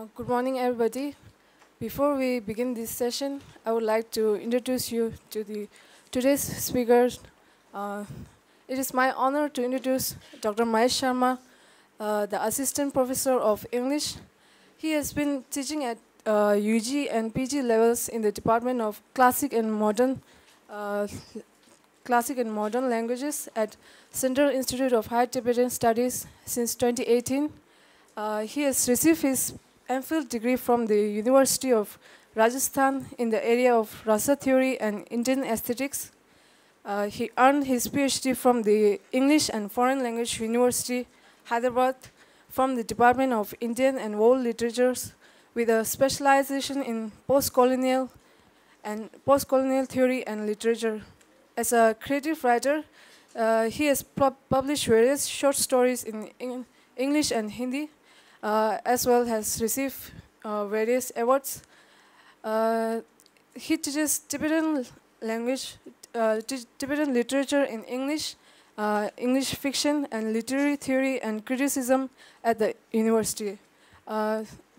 Uh, good morning, everybody. Before we begin this session, I would like to introduce you to the today's speakers. Uh, it is my honor to introduce Dr. Mahesh Sharma, uh, the Assistant Professor of English. He has been teaching at UG uh, and PG levels in the Department of Classic and Modern uh, Classic and Modern Languages at Central Institute of Higher Tibetan Studies since 2018. he has received his MPhil degree from the University of Rajasthan in the area of Rasa theory and Indian aesthetics. Uh, he earned his PhD from the English and Foreign Language University, Hyderabad, from the Department of Indian and World Literatures, with a specialization in post-colonial and post-colonial theory and literature. As a creative writer, uh, he has published various short stories in English and Hindi, uh, as well has received uh, various awards. Uh, he teaches Tibetan language, Tibetan literature in English, English fiction and literary theory and criticism at the university.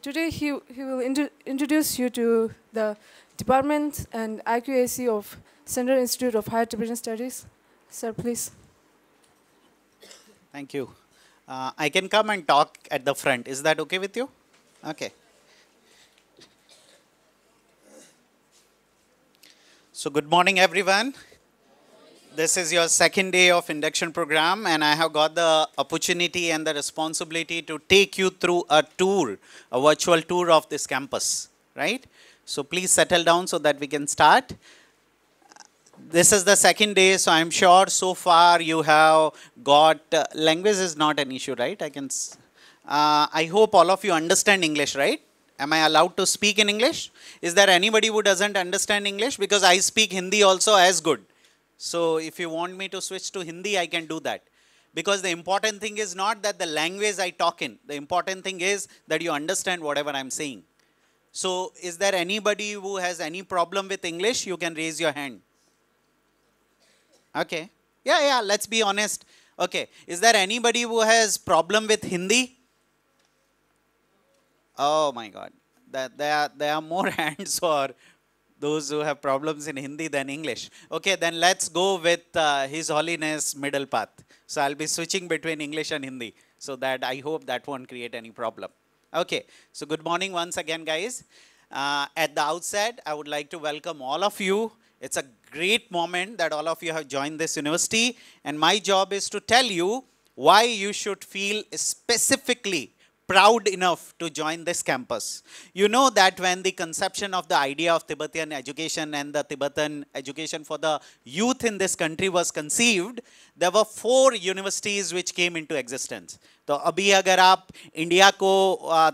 today he, he will introduce you to the department and IQAC of Central Institute of Higher Tibetan Studies. Sir, please. Thank you. Uh, I can come and talk at the front. Is that okay with you? Okay. So good morning, everyone. This is your second day of induction program, and I have got the opportunity and the responsibility to take you through a tour, a virtual tour of this campus, right? So please settle down so that we can start this is the second day, so I'm sure so far you have got uh, language is not an issue, right? I can. Uh, I hope all of you understand English, right? Am I allowed to speak in English? Is there anybody who doesn't understand English? Because I speak Hindi also as good. So if you want me to switch to Hindi, I can do that. Because the important thing is not that the language I talk in. The important thing is that you understand whatever I'm saying. So is there anybody who has any problem with English? You can raise your hand. Okay. Yeah, yeah, let's be honest. Okay. Is there anybody who has problem with Hindi? Oh my God. That there are, there are more hands for those who have problems in Hindi than English. Okay, then let's go with uh, His Holiness middle path. So I'll be switching between English and Hindi so that I hope that won't create any problem. Okay, so good morning once again, guys. Uh, at the outset, I would like to welcome all of you. It's a great moment that all of you have joined this university. And my job is to tell you why you should feel specifically proud enough to join this campus. You know that when the conception of the idea of Tibetan education and the Tibetan education for the youth in this country was conceived, there were four universities which came into existence. तो अभी अगर आप India को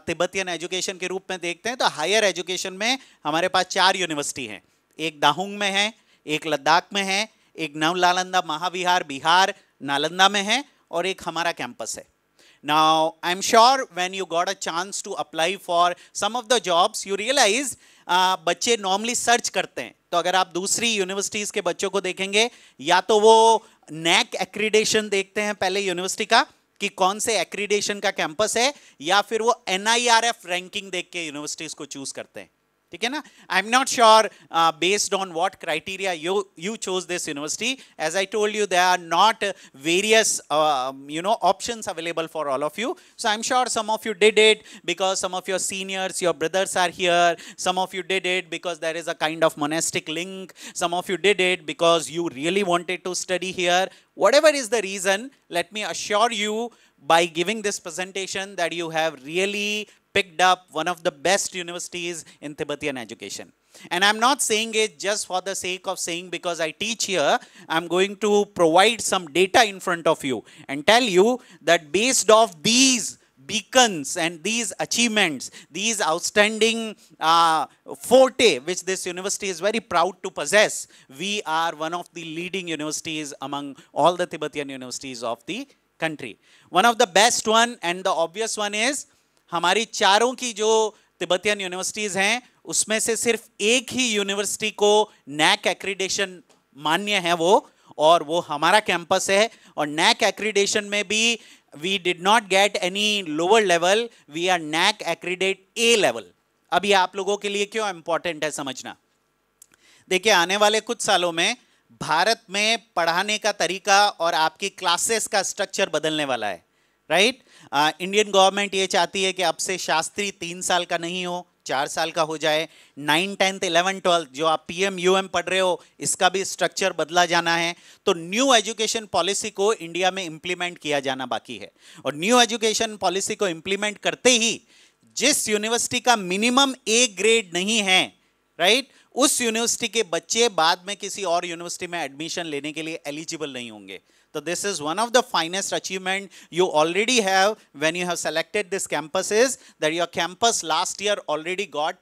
Tibetan education के रूप में देखते हैं तो हायर एजुकेशन में हमारे पास चार यूनिवर्सिटी हैं एक दाहुंग में है एक लद्दाख में है एक नव नालंदा महाविहार बिहार नालंदा में है और एक हमारा कैंपस है now I am sure when you got a chance to apply for some of the jobs you realize बच्चे नॉर्मली सर्च करते हैं तो अगर आप दूसरी यूनिवर्सिटीज़ के बच्चों को देखेंगे या तो वो नैक एक्रीडेशन देखते हैं पहले यूनिवर्सिटी का कि कौन से एक्रीडेशन का कैंपस है या फिर वो एन रैंकिंग देख के यूनिवर्सिटीज़ को चूज़ करते हैं ठीक है ना I am not sure based on what criteria you you chose this university as I told you they are not various you know option available for all of you so I am sure some of you did it because some of your seniors your brothers are here some of you did it because there is a kind of monastic link some of you did it because you really wanted to study here whatever is the reason let me assure you by giving this presentation that you have really picked up one of the best universities in Tibetan education. And I'm not saying it just for the sake of saying because I teach here, I'm going to provide some data in front of you and tell you that based off these beacons and these achievements, these outstanding uh, forte which this university is very proud to possess, we are one of the leading universities among all the Tibetan universities of the country. One of the best one and the obvious one is हमारी चारों की जो Tibetan universities हैं उसमें से सिर्फ एक ही यूनिवर्सिटी को नैक एक्रीडेशन मान्य है वो और वो हमारा कैंपस है और नैक एक्रीडेशन में भी we did not get any lower level we are NAAC accredited A level अभी आप लोगों के लिए क्यों इंपॉर्टेंट है समझना देखिए आने वाले कुछ सालों में भारत में पढ़ाने का तरीका और आपकी क्लासेस का स्ट्रक्चर बदलने वाला है राइट इंडियन गवर्नमेंट ये चाहती है कि अब से शास्त्री तीन साल का नहीं हो चार साल का हो जाए नाइन टेंथ इलेवन ट्वेल्थ जो आप पी एम पढ़ रहे हो इसका भी स्ट्रक्चर बदला जाना है तो न्यू एजुकेशन पॉलिसी को इंडिया में इंप्लीमेंट किया जाना बाकी है और न्यू एजुकेशन पॉलिसी को इंप्लीमेंट करते ही जिस यूनिवर्सिटी का मिनिमम ए ग्रेड नहीं है राइट उस यूनिवर्सिटी के बच्चे बाद में किसी और यूनिवर्सिटी में एडमिशन लेने के लिए एलिजिबल नहीं होंगे So this is one of the finest achievement you already have when you have selected this campus is that your campus last year already got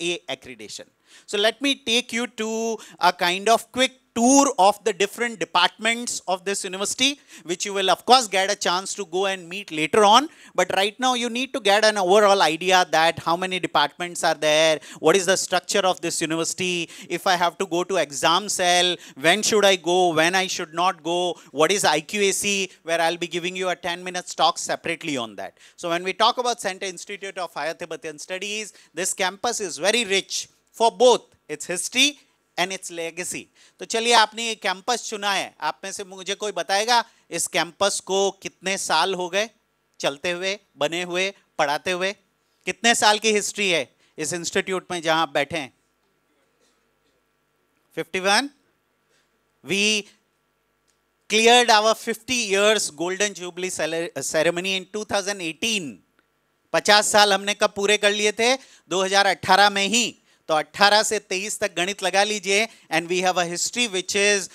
A accreditation. So let me take you to a kind of quick tour of the different departments of this university, which you will of course get a chance to go and meet later on. But right now you need to get an overall idea that how many departments are there, what is the structure of this university, if I have to go to exam cell, when should I go, when I should not go, what is IQAC, where I'll be giving you a 10 minutes talk separately on that. So when we talk about Center Institute of Higher Tibetan Studies, this campus is very rich for both its history and its legacy तो चलिए आपने ये campus चुना है आप में से मुझे कोई बताएगा इस कैंपस को कितने साल हो गए चलते हुए बने हुए पढ़ाते हुए कितने साल की हिस्ट्री है इस इंस्टीट्यूट में जहां आप बैठे हैं 51 we fifty our 50 years ceremony in two thousand 2018 50 साल हमने कब पूरे कर लिए थे 2018 में ही तो 18 से 23 तक गणित लगा लीजिए and we have a history which is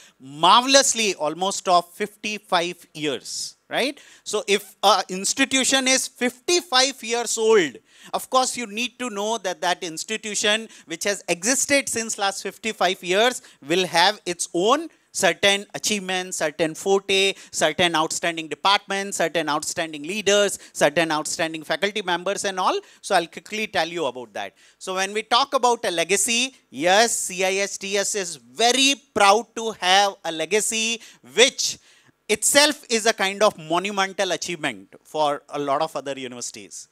marvellously almost of 55 years right so if a institution is 55 years old of course you need to know that that institution which has existed since last 55 years will have its own certain achievements, certain forte, certain outstanding departments, certain outstanding leaders, certain outstanding faculty members and all. So I'll quickly tell you about that. So when we talk about a legacy, yes, CISTS is very proud to have a legacy which itself is a kind of monumental achievement for a lot of other universities.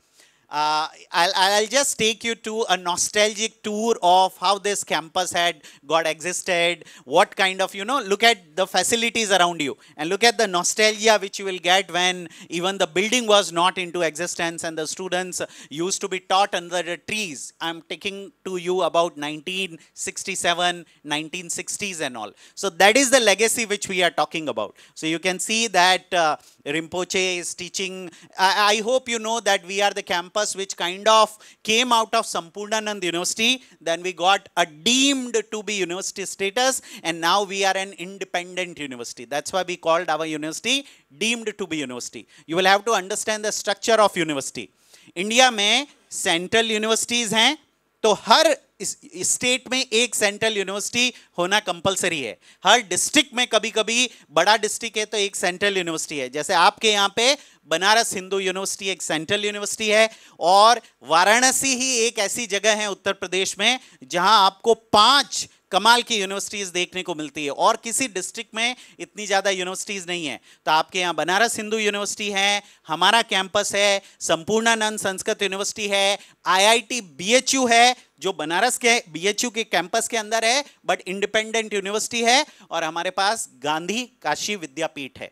Uh, I'll, I'll, just take you to a nostalgic tour of how this campus had got existed, what kind of, you know, look at the facilities around you and look at the nostalgia which you will get when even the building was not into existence and the students used to be taught under the trees. I'm taking to you about 1967, 1960s and all. So that is the legacy which we are talking about. So you can see that uh, Rinpoche is teaching. I, I, hope you know that we are the campus which kind of came out of Sampurnanand University. Then we got a deemed to be university status and now we are an independent university. That's why we called our university deemed to be university. You will have to understand the structure of university. India में central universities. हैं So, her state में एक central university होना compulsory है हर district में कभी कभी बड़ा डिस्ट्रिक्ट है तो एक सेंट्रल यूनिवर्सिटी है जैसे आपके यहाँ पे बनारस हिंदू यूनिवर्सिटी एक सेंट्रल यूनिवर्सिटी है और वाराणसी ही एक ऐसी जगह है उत्तर प्रदेश में जहाँ आपको पांच कमाल की यूनिवर्सिटीज़ देखने को मिलती है और किसी डिस्ट्रिक्ट में इतनी ज़्यादा यूनिवर्सिटीज़ नहीं है तो आपके यहाँ बनारस हिंदू यूनिवर्सिटी है हमारा कैंपस है संपूर्णानंद संस्कृत यूनिवर्सिटी है आईआईटी बीएचयू है जो बनारस के बीएचयू के कैंपस के अंदर है बट इंडिपेंडेंट यूनिवर्सिटी है और हमारे पास गांधी काशी विद्यापीठ है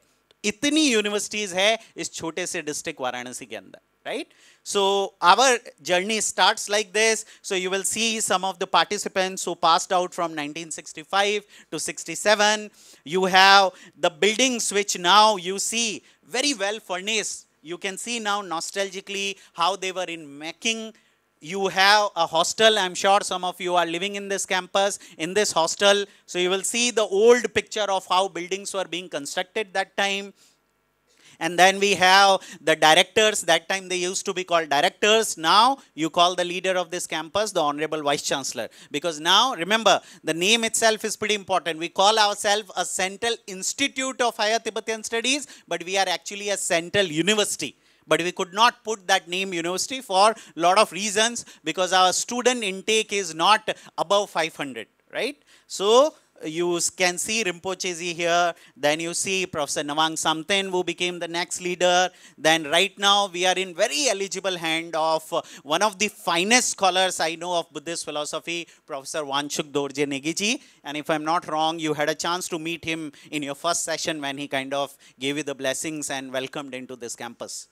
इतनी यूनिवर्सिटीज़ है इस छोटे से डिस्ट्रिक्ट वाराणसी के अंदर right? So our journey starts like this. So you will see some of the participants who passed out from 1965 to 67. You have the buildings which now you see very well furnished. You can see now nostalgically how they were in making you have a hostel. I'm sure some of you are living in this campus, in this hostel. So you will see the old picture of how buildings were being constructed that time. And then we have the directors. That time they used to be called directors. Now you call the leader of this campus the Honorable Vice Chancellor. Because now, remember, the name itself is pretty important. We call ourselves a Central Institute of Higher Tibetan Studies, but we are actually a Central University but we could not put that name university for lot of reasons because our student intake is not above 500 right so you can see Rinpocheji here, then you see Professor Navang Samten who became the next leader. Then right now we are in very eligible hand of uh, one of the finest scholars I know of Buddhist philosophy, Professor Wanchuk Dorje Negiji. And if I'm not wrong, you had a chance to meet him in your first session when he kind of gave you the blessings and welcomed into this campus.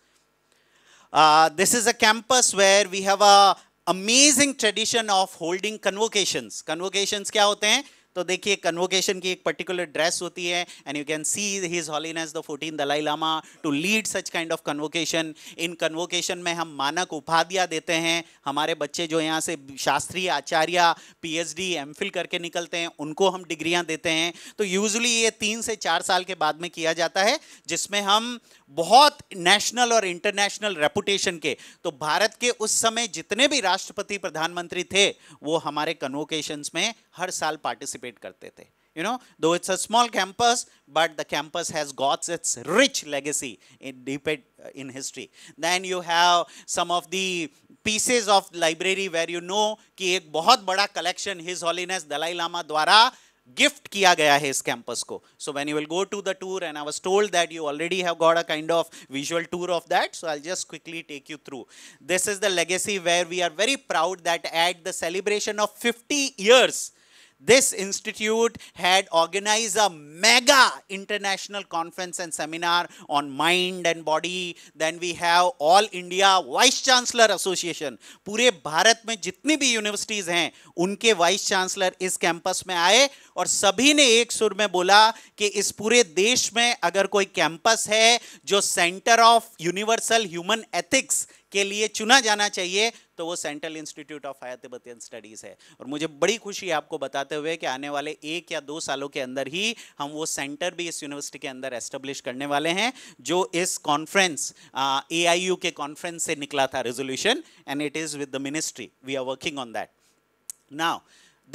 Uh, this is a campus where we have a amazing tradition of holding convocations. Convocations क्या होते हैं? तो देखिए convocation की एक particular dress होती है and you can see his holiness the fourteen Dalai Lama to lead such kind of convocation in convocation में हम मानक उपाधियाँ देते हैं हमारे बच्चे जो यहाँ से शास्त्रीय आचार्य पीएचडी एमफिल करके निकलते हैं उनको हम डिग्रियाँ देते हैं तो यूजली ये तीन से चार साल के बाद में किया जाता है जिसमें हम बहुत नेशनल और इंटरनेशनल रेपुटेशन के तो भारत के उस समय जितने भी राष्ट्रपति प्रधानमंत्री थे वो हमारे कन्वोकेशन में हर साल पार्टिसिपेट करते थे you know though it's a small campus but the campus has gots its rich legacy in dipped in history then you have some of the pieces of library where you know कि एक बहुत बड़ा collection his holiness Dalai Lama द्वारा gift kiya gaya hai is campus ko. So when you will go to the tour and I was told that you already have got a kind of visual tour of that. So I'll just quickly take you through. This is the legacy where we are very proud that at the celebration of 50 years, this institute had organized a mega international conference and seminar on mind and body then we have all india vice chancellor association pure bharat mein jitni bhi universities hain unke vice chancellor is campus mein aaye aur sabhi ne ek sur mein bola ki is pure desh mein agar koi campus hai jo center of universal human ethics के लिए चुना जाना चाहिए तो वो central institute of higher Tibetan studies है और मुझे बड़ी खुशी है आपको बताते हुए कि आने वाले एक या दो सालों के अंदर ही हम वो सेंटर भी इस यूनिवर्सिटी के अंदर एस्टेब्लिश करने वाले हैं जो इस कॉन्फ्रेंस ए के कॉन्फ्रेंस से निकला था resolution and it is with the ministry we are working on that now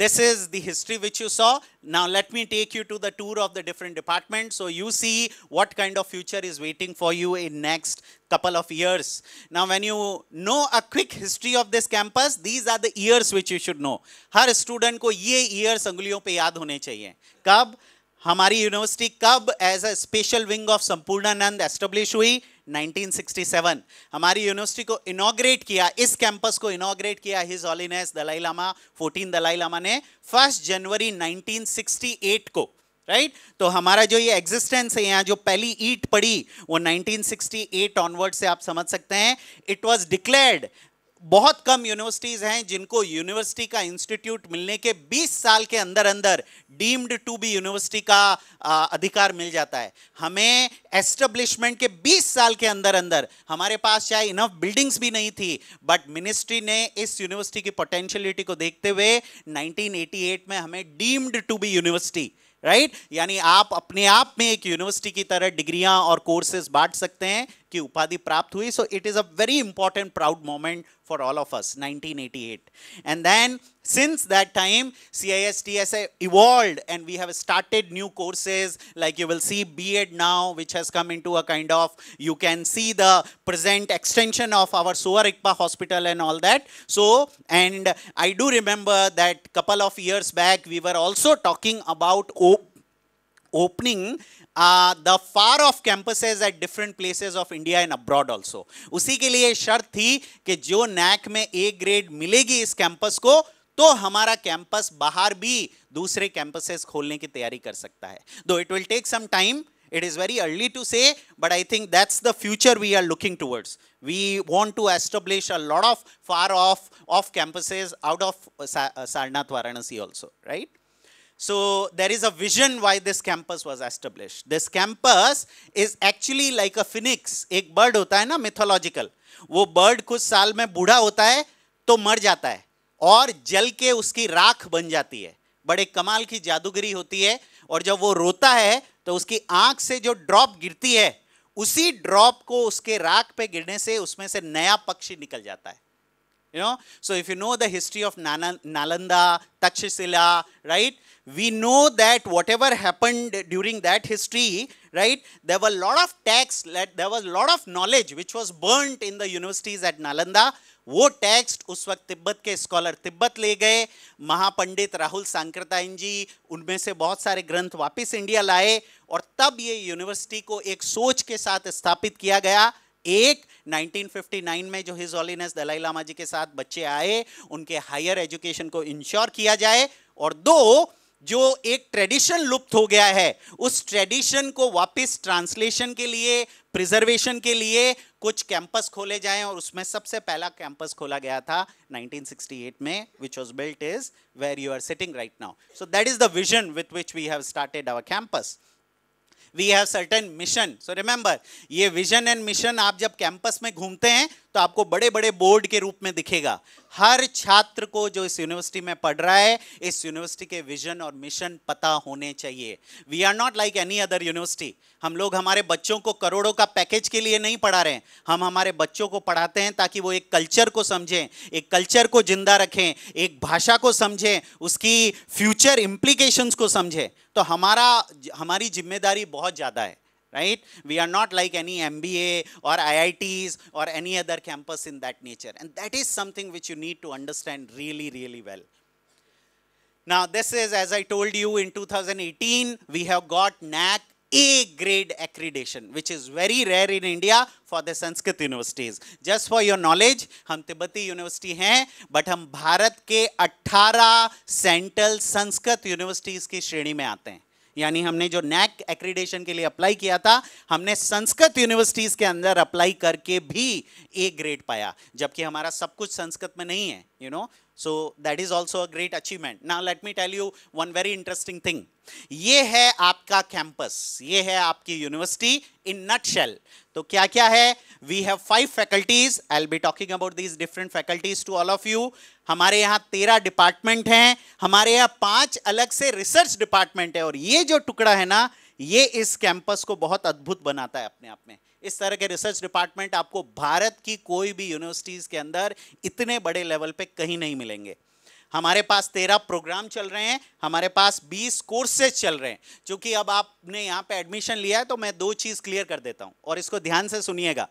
this is the history which you saw. Now let me take you to the tour of the different departments so you see what kind of future is waiting for you in next couple of years. Now when you know a quick history of this campus, these are the years which you should know. हर student को ये years अंगुलियों पे याद होने चाहिए कब हमारी kab कब a special wing of of established establish हुई 1967 हमारी यूनिवर्सिटी को इनोग्रेट किया इस कैंपस को इनोग्रेट किया his holiness Dalai Lama 14 Dalai Lama ने फर्स्ट जनवरी 1968 को राइट right? तो हमारा जो ये एग्जिस्टेंस है यहाँ जो पहली ईट पड़ी वो 1968 ऑनवर्ड से आप समझ सकते हैं इट वाज डिक्लेयर्ड बहुत कम यूनिवर्सिटीज़ हैं जिनको यूनिवर्सिटी का इंस्टीट्यूट मिलने के 20 साल के अंदर अंदर डीम्ड टू बी यूनिवर्सिटी का आ, अधिकार मिल जाता है हमें एस्टेब्लिशमेंट के 20 साल के अंदर अंदर हमारे पास चाहे इनफ बिल्डिंग्स भी नहीं थी बट मिनिस्ट्री ने इस यूनिवर्सिटी की पोटेंशियलिटी को देखते हुए 1988 में हमें deemed to be university right यानी आप अपने आप में एक यूनिवर्सिटी की तरह डिग्रियां और कोर्सेज बांट सकते हैं कि उपाधि प्राप्त हुई so it is a very important proud moment for all of us 1988 and then Since that time, CISTS evolved and we have started new courses like you will see B.Ed now which has come into a kind of, you can see the present extension of our Suvarikpa hospital and all that. So, and I do remember that couple of years back we were also talking about op opening uh, the far off campuses at different places of India and abroad also. उसी के लिए शर्त थी कि जो NAAC में grade grade मिलेगी इस campus को तो हमारा कैंपस बाहर भी दूसरे कैंपसेस खोलने की तैयारी कर सकता है though it will take some time it is very early to say but I think that's the future we are looking towards we want to establish a lot of far off off campuses out of sarnath varanasi also right so there is a vision why this campus was established this campus is actually like a phoenix ek bird hota hai na mythological wo bird kuch saal mein budha hota hai to mar jata hai और जल के उसकी राख बन जाती है बड़े कमाल की जादूगरी होती है और जब वो रोता है तो उसकी आंख से जो ड्रॉप गिरती है उसी ड्रॉप को उसके राख पे गिरने से उसमें से नया पक्षी निकल जाता है you know so if you know the history of Nana, nalanda takshashila right we know that whatever happened during that history right there were a lot of texts there was a lot of knowledge which was burnt in the universities at nalanda वो text उस वक्त तिब्बत के scholar Tibet ले गए महापंडित राहुल सांकृतायन जी उनमें से बहुत सारे ग्रंथ वापस इंडिया लाए और तब ये यूनिवर्सिटी को एक सोच के साथ स्थापित किया गया एक 1959 में जो his holiness Dalai Lama ji के साथ बच्चे आए उनके हायर एजुकेशन को इंश्योर किया जाए और दो जो एक ट्रेडिशन लुप्त हो गया है उस ट्रेडिशन को वापस ट्रांसलेशन के लिए प्रिजर्वेशन के लिए कुछ कैंपस खोले जाएं और उसमें सबसे पहला कैंपस खोला गया था 1968 में which was built is where you are sitting right now so that is the vision with which we have started our campus we have certain mission so remember ये विजन एंड मिशन आप जब campus में घूमते हैं तो आपको बड़े बड़े बोर्ड के रूप में दिखेगा हर छात्र को जो इस यूनिवर्सिटी में पढ़ रहा है इस यूनिवर्सिटी के विजन और मिशन पता होने चाहिए we are not like any other university हम लोग हमारे बच्चों को करोड़ों का पैकेज के लिए नहीं पढ़ा रहे हैं हम हमारे बच्चों को पढ़ाते हैं ताकि वो एक कल्चर को समझें एक कल्चर को जिंदा रखें एक भाषा को समझें उसकी फ्यूचर इम्प्लीकेशंस को समझें तो हमारा हमारी जिम्मेदारी बहुत ज़्यादा है right? We are not like any MBA or IITs or any other campus in that nature. And that is something which you need to understand really, really well. Now, this is, as I told you, in 2018, we have got NAC A grade accreditation, which is very rare in India for the Sanskrit universities. Just for your knowledge, hum tibeti university hain but hum bharat ke 18 central sanskrit universities ki shreni mein aate hain यानी हमने जो NAAC accreditation के लिए apply किया था हमने Sanskrit universities के अंदर अप्लाई करके भी ए ग्रेड पाया जबकि हमारा सब कुछ संस्कृत में नहीं है you know so that is also a great achievement now let me tell you one very interesting thing ये है आपका कैंपस ये है आपकी यूनिवर्सिटी इन नटशेल तो क्या क्या है we have five faculties I'll be talking about these different faculties to all of you हमारे यहाँ तेरह डिपार्टमेंट हैं हमारे यहाँ पांच अलग से रिसर्च डिपार्टमेंट है और ये जो टुकड़ा है ना ये इस कैंपस को बहुत अद्भुत बनाता है अपने आप में इस तरह के रिसर्च डिपार्टमेंट आपको भारत की कोई भी यूनिवर्सिटीज़ के अंदर इतने बड़े लेवल पे कहीं नहीं मिलेंगे हमारे पास तेरह प्रोग्राम चल रहे हैं हमारे पास बीस कोर्सेज चल रहे हैं क्योंकि अब आपने यहाँ पे एडमिशन लिया है तो मैं दो चीज़ क्लियर कर देता हूँ और इसको ध्यान से सुनिएगा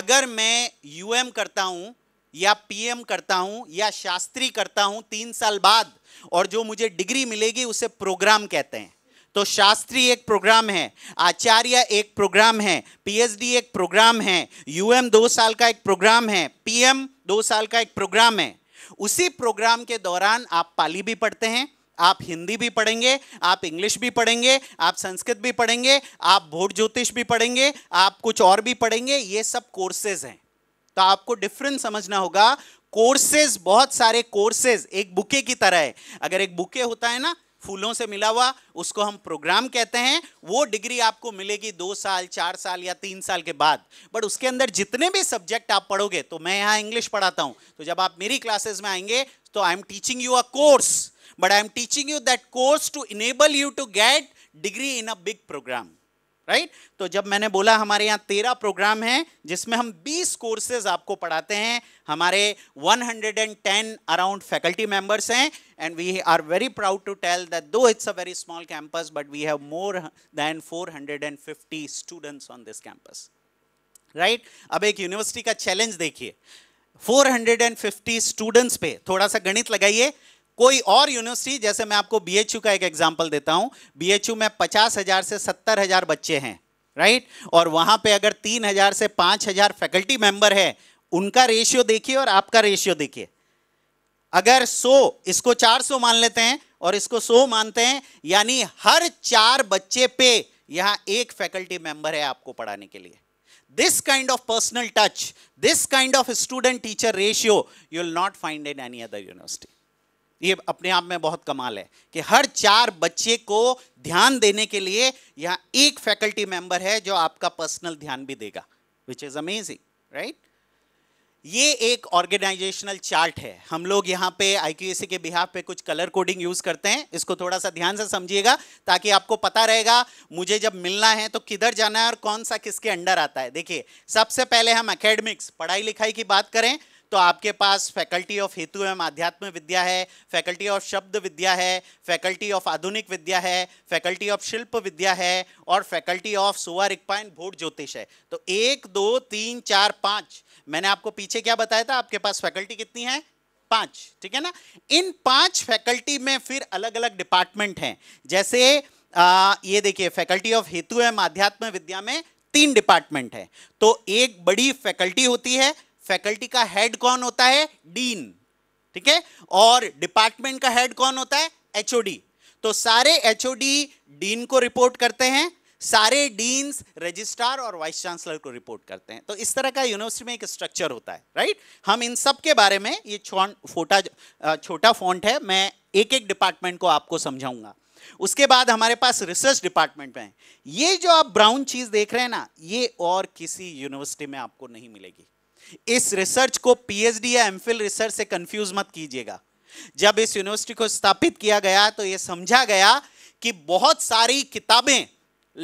अगर मैं यूएम करता हूँ या पीएम करता हूं या शास्त्री करता हूं तीन साल बाद और जो मुझे डिग्री मिलेगी उसे प्रोग्राम कहते हैं तो शास्त्री एक प्रोग्राम है आचार्य एक प्रोग्राम है पीएचडी एक प्रोग्राम है यूएम दो साल का एक प्रोग्राम है पीएम दो साल का एक प्रोग्राम है उसी प्रोग्राम के दौरान आप पाली भी पढ़ते हैं आप हिंदी भी पढ़ेंगे आप इंग्लिश भी पढ़ेंगे आप संस्कृत भी पढ़ेंगे आप भोट ज्योतिष भी पढ़ेंगे आप कुछ और भी पढ़ेंगे ये सब कोर्सेज हैं तो आपको डिफरेंस समझना होगा कोर्सेज बहुत सारे कोर्सेज एक बुके की तरह है अगर एक बुके होता है ना फूलों से मिला हुआ उसको हम प्रोग्राम कहते हैं वो डिग्री आपको मिलेगी दो साल चार साल या तीन साल के बाद बट उसके अंदर जितने भी सब्जेक्ट आप पढ़ोगे तो मैं यहाँ इंग्लिश पढ़ाता हूँ तो जब आप मेरी क्लासेस में आएंगे तो I am teaching you a course but I am teaching you that course to enable you to get degree in a big programme right तो जब मैंने बोला हमारे यहाँ तेरह प्रोग्राम हैं जिसमें हम बीस कोर्सेज आपको पढ़ाते हैं हमारे one hundred and ten around faculty members हैं and we are very proud to tell that though it's a very small campus but we have more than four hundred and fifty students on this campus right अब एक university का challenge देखिए four hundred and fifty students पे थोड़ा सा गणित लगाइए कोई और यूनिवर्सिटी जैसे मैं आपको बी का एक एग्जाम्पल देता हूँ बी में पचास से सत्तर बच्चे हैं राइट और वहाँ पे अगर तीन हजार से पाँच हजार फैकल्टी मेंबर है उनका रेशियो देखिए और आपका रेशियो देखिए अगर 100 इसको 400 मान लेते हैं और इसको 100 मानते हैं यानी हर चार बच्चे पे यहां एक फैकल्टी मेंबर है आपको पढ़ाने के लिए this kind of personal touch this kind of student teacher ratio you will not find in any other university ये अपने आप में बहुत कमाल है कि हर चार बच्चे को ध्यान देने के लिए यहाँ एक फैकल्टी मेंबर है जो आपका पर्सनल ध्यान भी देगा विच इज़ अमेजिंग राइट ये एक ऑर्गेनाइजेशनल चार्ट है हम लोग यहाँ पे आई के बिहाफ पे कुछ कलर कोडिंग यूज़ करते हैं इसको थोड़ा सा ध्यान से समझिएगा ताकि आपको पता रहेगा मुझे जब मिलना है तो किधर जाना है और कौन सा किसके अंडर आता है देखिए सबसे पहले हम एकेडमिक्स पढ़ाई लिखाई की बात करें तो आपके पास फैकल्टी ऑफ हेतु एवं आध्यात्म विद्या है फैकल्टी ऑफ शब्द विद्या है फैकल्टी ऑफ आधुनिक विद्या है फैकल्टी ऑफ शिल्प विद्या है और फैकल्टी ऑफ सुवा रिक्पाइन भूट ज्योतिष है तो एक दो तीन चार पाँच मैंने आपको पीछे क्या बताया था आपके पास फैकल्टी कितनी है पांच ठीक है ना इन पांच फैकल्टी में फिर अलग अलग डिपार्टमेंट हैं जैसे आ, ये देखिए फैकल्टी ऑफ हेतु एवं आध्यात्म विद्या में तीन डिपार्टमेंट है तो एक बड़ी फैकल्टी होती है फैकल्टी का हेड कौन होता है डीन ठीक है और डिपार्टमेंट का हेड कौन होता है एचओडी तो सारे एचओडी डीन को रिपोर्ट करते हैं सारे डीन्स रजिस्ट्रार और वाइस चांसलर को रिपोर्ट करते हैं तो इस तरह का यूनिवर्सिटी में एक स्ट्रक्चर होता है राइट हम इन सब के बारे में ये छोटा छोटा फॉन्ट है मैं एक एक डिपार्टमेंट को आपको समझाऊंगा उसके बाद हमारे पास रिसर्च डिपार्टमेंट में ये जो आप ब्राउन चीज देख रहे हैं ना ये और किसी यूनिवर्सिटी में आपको नहीं मिलेगी इस रिसर्च को पीएचडी या एमफिल रिसर्च से कंफ्यूज मत कीजिएगा जब इस यूनिवर्सिटी को स्थापित किया गया तो यह समझा गया कि बहुत सारी किताबें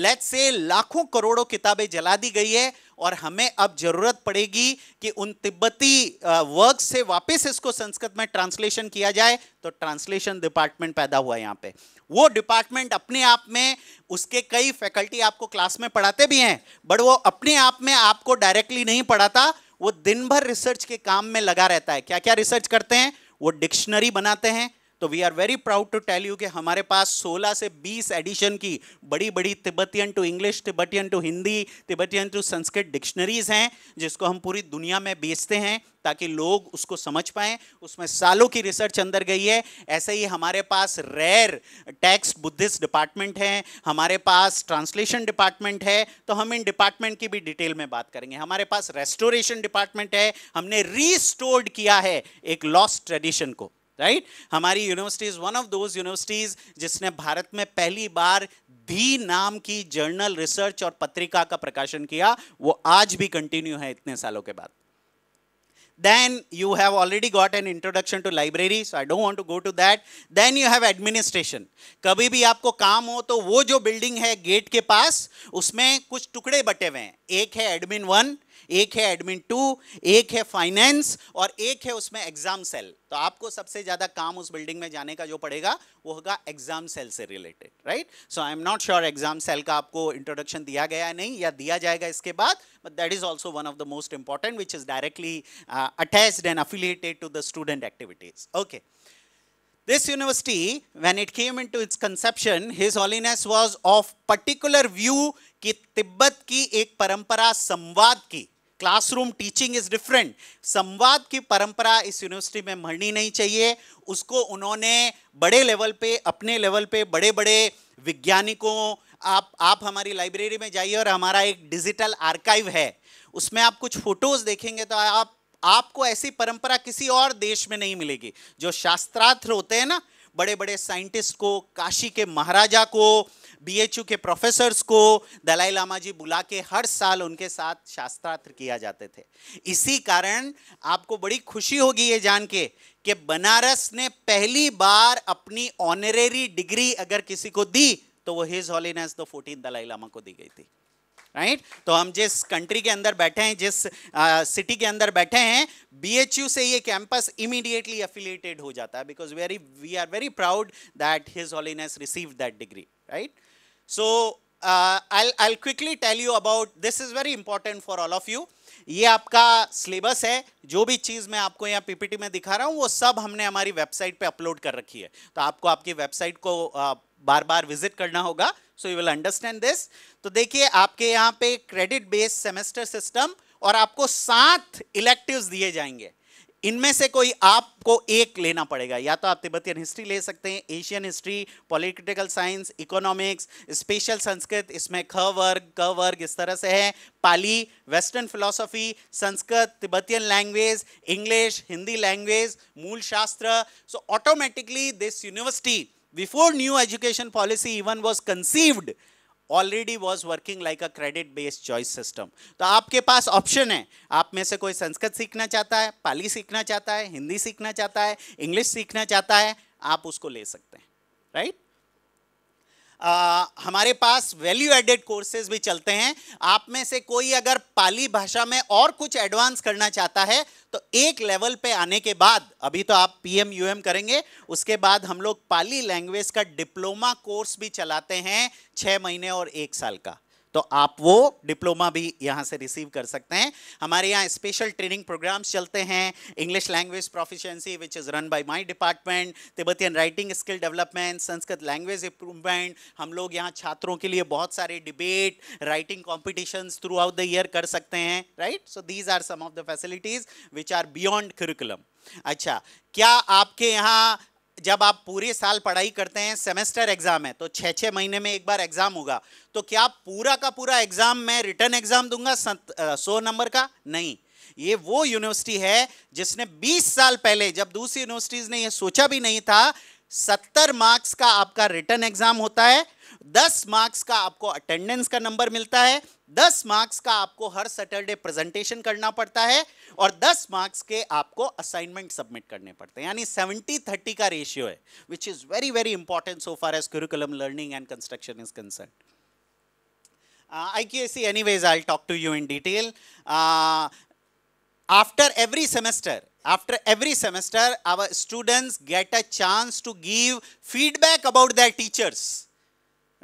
लेट से लाखों करोड़ों किताबें जला दी गई है और हमें अब जरूरत पड़ेगी कि उन तिब्बती वर्क से वापस इसको संस्कृत में ट्रांसलेशन किया जाए तो ट्रांसलेशन डिपार्टमेंट पैदा हुआ यहाँ पे वो डिपार्टमेंट अपने आप में उसके कई फैकल्टी आपको क्लास में पढ़ाते भी हैं बट वो अपने आप में आपको डायरेक्टली नहीं पढ़ाता वो दिन भर रिसर्च के काम में लगा रहता है क्या क्या रिसर्च करते हैं वो डिक्शनरी बनाते हैं तो we are very proud to tell you कि हमारे पास 16 से 20 एडिशन की बड़ी बड़ी Tibetan to English Tibetan to Hindi Tibetan to Sanskrit dictionaries हैं जिसको हम पूरी दुनिया में बेचते हैं ताकि लोग उसको समझ पाएँ उसमें सालों की रिसर्च अंदर गई है ऐसे ही हमारे पास रेयर टैक्स बुद्धिस्ट डिपार्टमेंट है हमारे पास ट्रांसलेशन डिपार्टमेंट है तो हम इन डिपार्टमेंट की भी डिटेल में बात करेंगे हमारे पास रेस्टोरेशन डिपार्टमेंट है हमने रीस्टोर्ड किया है एक लॉस्ट ट्रेडिशन को राइट हमारी universities one of those universities जिसने भारत में पहली बार धी नाम की जर्नल रिसर्च और पत्रिका का प्रकाशन किया वो आज भी कंटिन्यू है इतने सालों के बाद then you have already got an introduction to library so i don't want to go to that then you have administration kabhi bhi aapko kaam ho to wo jo building hai gate ke paas usme kuch tukde bate hue hain ek hai admin एक है admin to एक है finance और एक है उसमें exam cell तो आपको सबसे ज़्यादा काम उस बिल्डिंग में जाने का जो पड़ेगा वो होगा एग्जाम सेल से related right so I am not sure exam cell का आपको इंट्रोडक्शन दिया गया है नहीं या दिया जाएगा इसके बाद but that is also one of the most important which is directly attached and affiliated to the student activities okay this university when it came into its conception his holiness was of particular view ki Tibet की एक परंपरा संवाद की classroom teaching is different संवाद की परंपरा इस university में मरनी नहीं चाहिए उसको उन्होंने बड़े लेवल पे अपने लेवल पे बड़े बड़े वैज्ञानिकों आप आप हमारी लाइब्रेरी में जाइए और हमारा एक डिजिटल आर्काइव है उसमें आप कुछ फोटोज देखेंगे तो आप आपको ऐसी परंपरा किसी और देश में नहीं मिलेगी जो शास्त्रार्थ होते हैं ना बड़े बड़े साइंटिस्ट को काशी के महाराजा को बीएचयू के प्रोफेसर्स को दलाई लामा जी बुला के हर साल उनके साथ शास्त्रार्थ किया जाते थे इसी कारण आपको बड़ी खुशी होगी ये जान के कि बनारस ने पहली बार अपनी ऑनरेरी डिग्री अगर किसी को दी तो वो his holiness the fourteen Dalai Lama को दी गई थी राइट right? तो हम जिस कंट्री के अंदर बैठे हैं जिस सिटी के अंदर बैठे हैं बीएचयू से ये कैंपस इमीडिएटली एफिलिएटेड हो जाता है because very we are very proud that his holiness receive that degree right So uh, I'll, I'll quickly tell you about this is very important for all of you. ये आपका syllabus है जो भी चीज़ मैं आपको यहाँ पीपीटी में दिखा रहा हूँ वो सब हमने हमारी वेबसाइट पे अपलोड कर रखी है तो आपको आपकी वेबसाइट को बार बार विजिट करना होगा so you will understand this तो देखिए आपके यहाँ पे क्रेडिट बेस्ड सेमेस्टर सिस्टम और आपको सात इलेक्टिव्स दिए जाएंगे इनमें से कोई आपको एक लेना पड़ेगा या तो आप तिब्बतियन हिस्ट्री ले सकते हैं Asian history political science economics special Sanskrit इसमें ख वर्ग क वर्ग इस तरह से है Pali western philosophy Sanskrit Tibetan language English Hindi language मूल शास्त्र so automatically this university before new education policy even was conceived already was working like a credit based choice system तो आपके पास ऑप्शन है आप में से कोई संस्कृत सीखना चाहता है पाली सीखना चाहता है हिंदी सीखना चाहता है इंग्लिश सीखना चाहता है आप उसको ले सकते हैं राइट right? आ, हमारे पास वैल्यू एडेड कोर्सेज भी चलते हैं आप में से कोई अगर पाली भाषा में और कुछ एडवांस करना चाहता है तो एक लेवल पे आने के बाद अभी तो आप पीएम यूएम करेंगे उसके बाद हम लोग पाली लैंग्वेज का डिप्लोमा कोर्स भी चलाते हैं छः महीने और एक साल का तो आप वो डिप्लोमा भी यहाँ से रिसीव कर सकते हैं हमारे यहाँ स्पेशल ट्रेनिंग प्रोग्राम्स चलते हैं English language proficiency which is run by my department Tibetan writing skill development Sanskrit language improvement हम लोग यहाँ छात्रों के लिए बहुत सारे debate writing competition throughout the year कर सकते हैं right so these are some of the facilities which are beyond curriculum अच्छा क्या आपके यहाँ जब आप पूरे साल पढ़ाई करते हैं सेमेस्टर एग्जाम है तो छः छः महीने में एक बार एग्जाम होगा तो क्या पूरा का पूरा एग्जाम मैं रिटर्न एग्जाम दूंगा सौ नंबर का नहीं ये वो यूनिवर्सिटी है जिसने 20 साल पहले जब दूसरी यूनिवर्सिटीज ने ये सोचा भी नहीं था 70 मार्क्स का आपका रिटर्न एग्जाम होता है 10 मार्क्स का आपको अटेंडेंस का नंबर मिलता है दस मार्क्स का आपको हर सैटरडे प्रेजेंटेशन करना पड़ता है और दस मार्क्स के आपको असाइनमेंट सबमिट करने पड़ते हैं यानी सेवेंटी थर्टी का रेशियो है which is very very important so far as curriculum learning and construction is concern I Q C any ways I talk to you in detail after every semester after every semester our students get a chance to give feedback about their teachers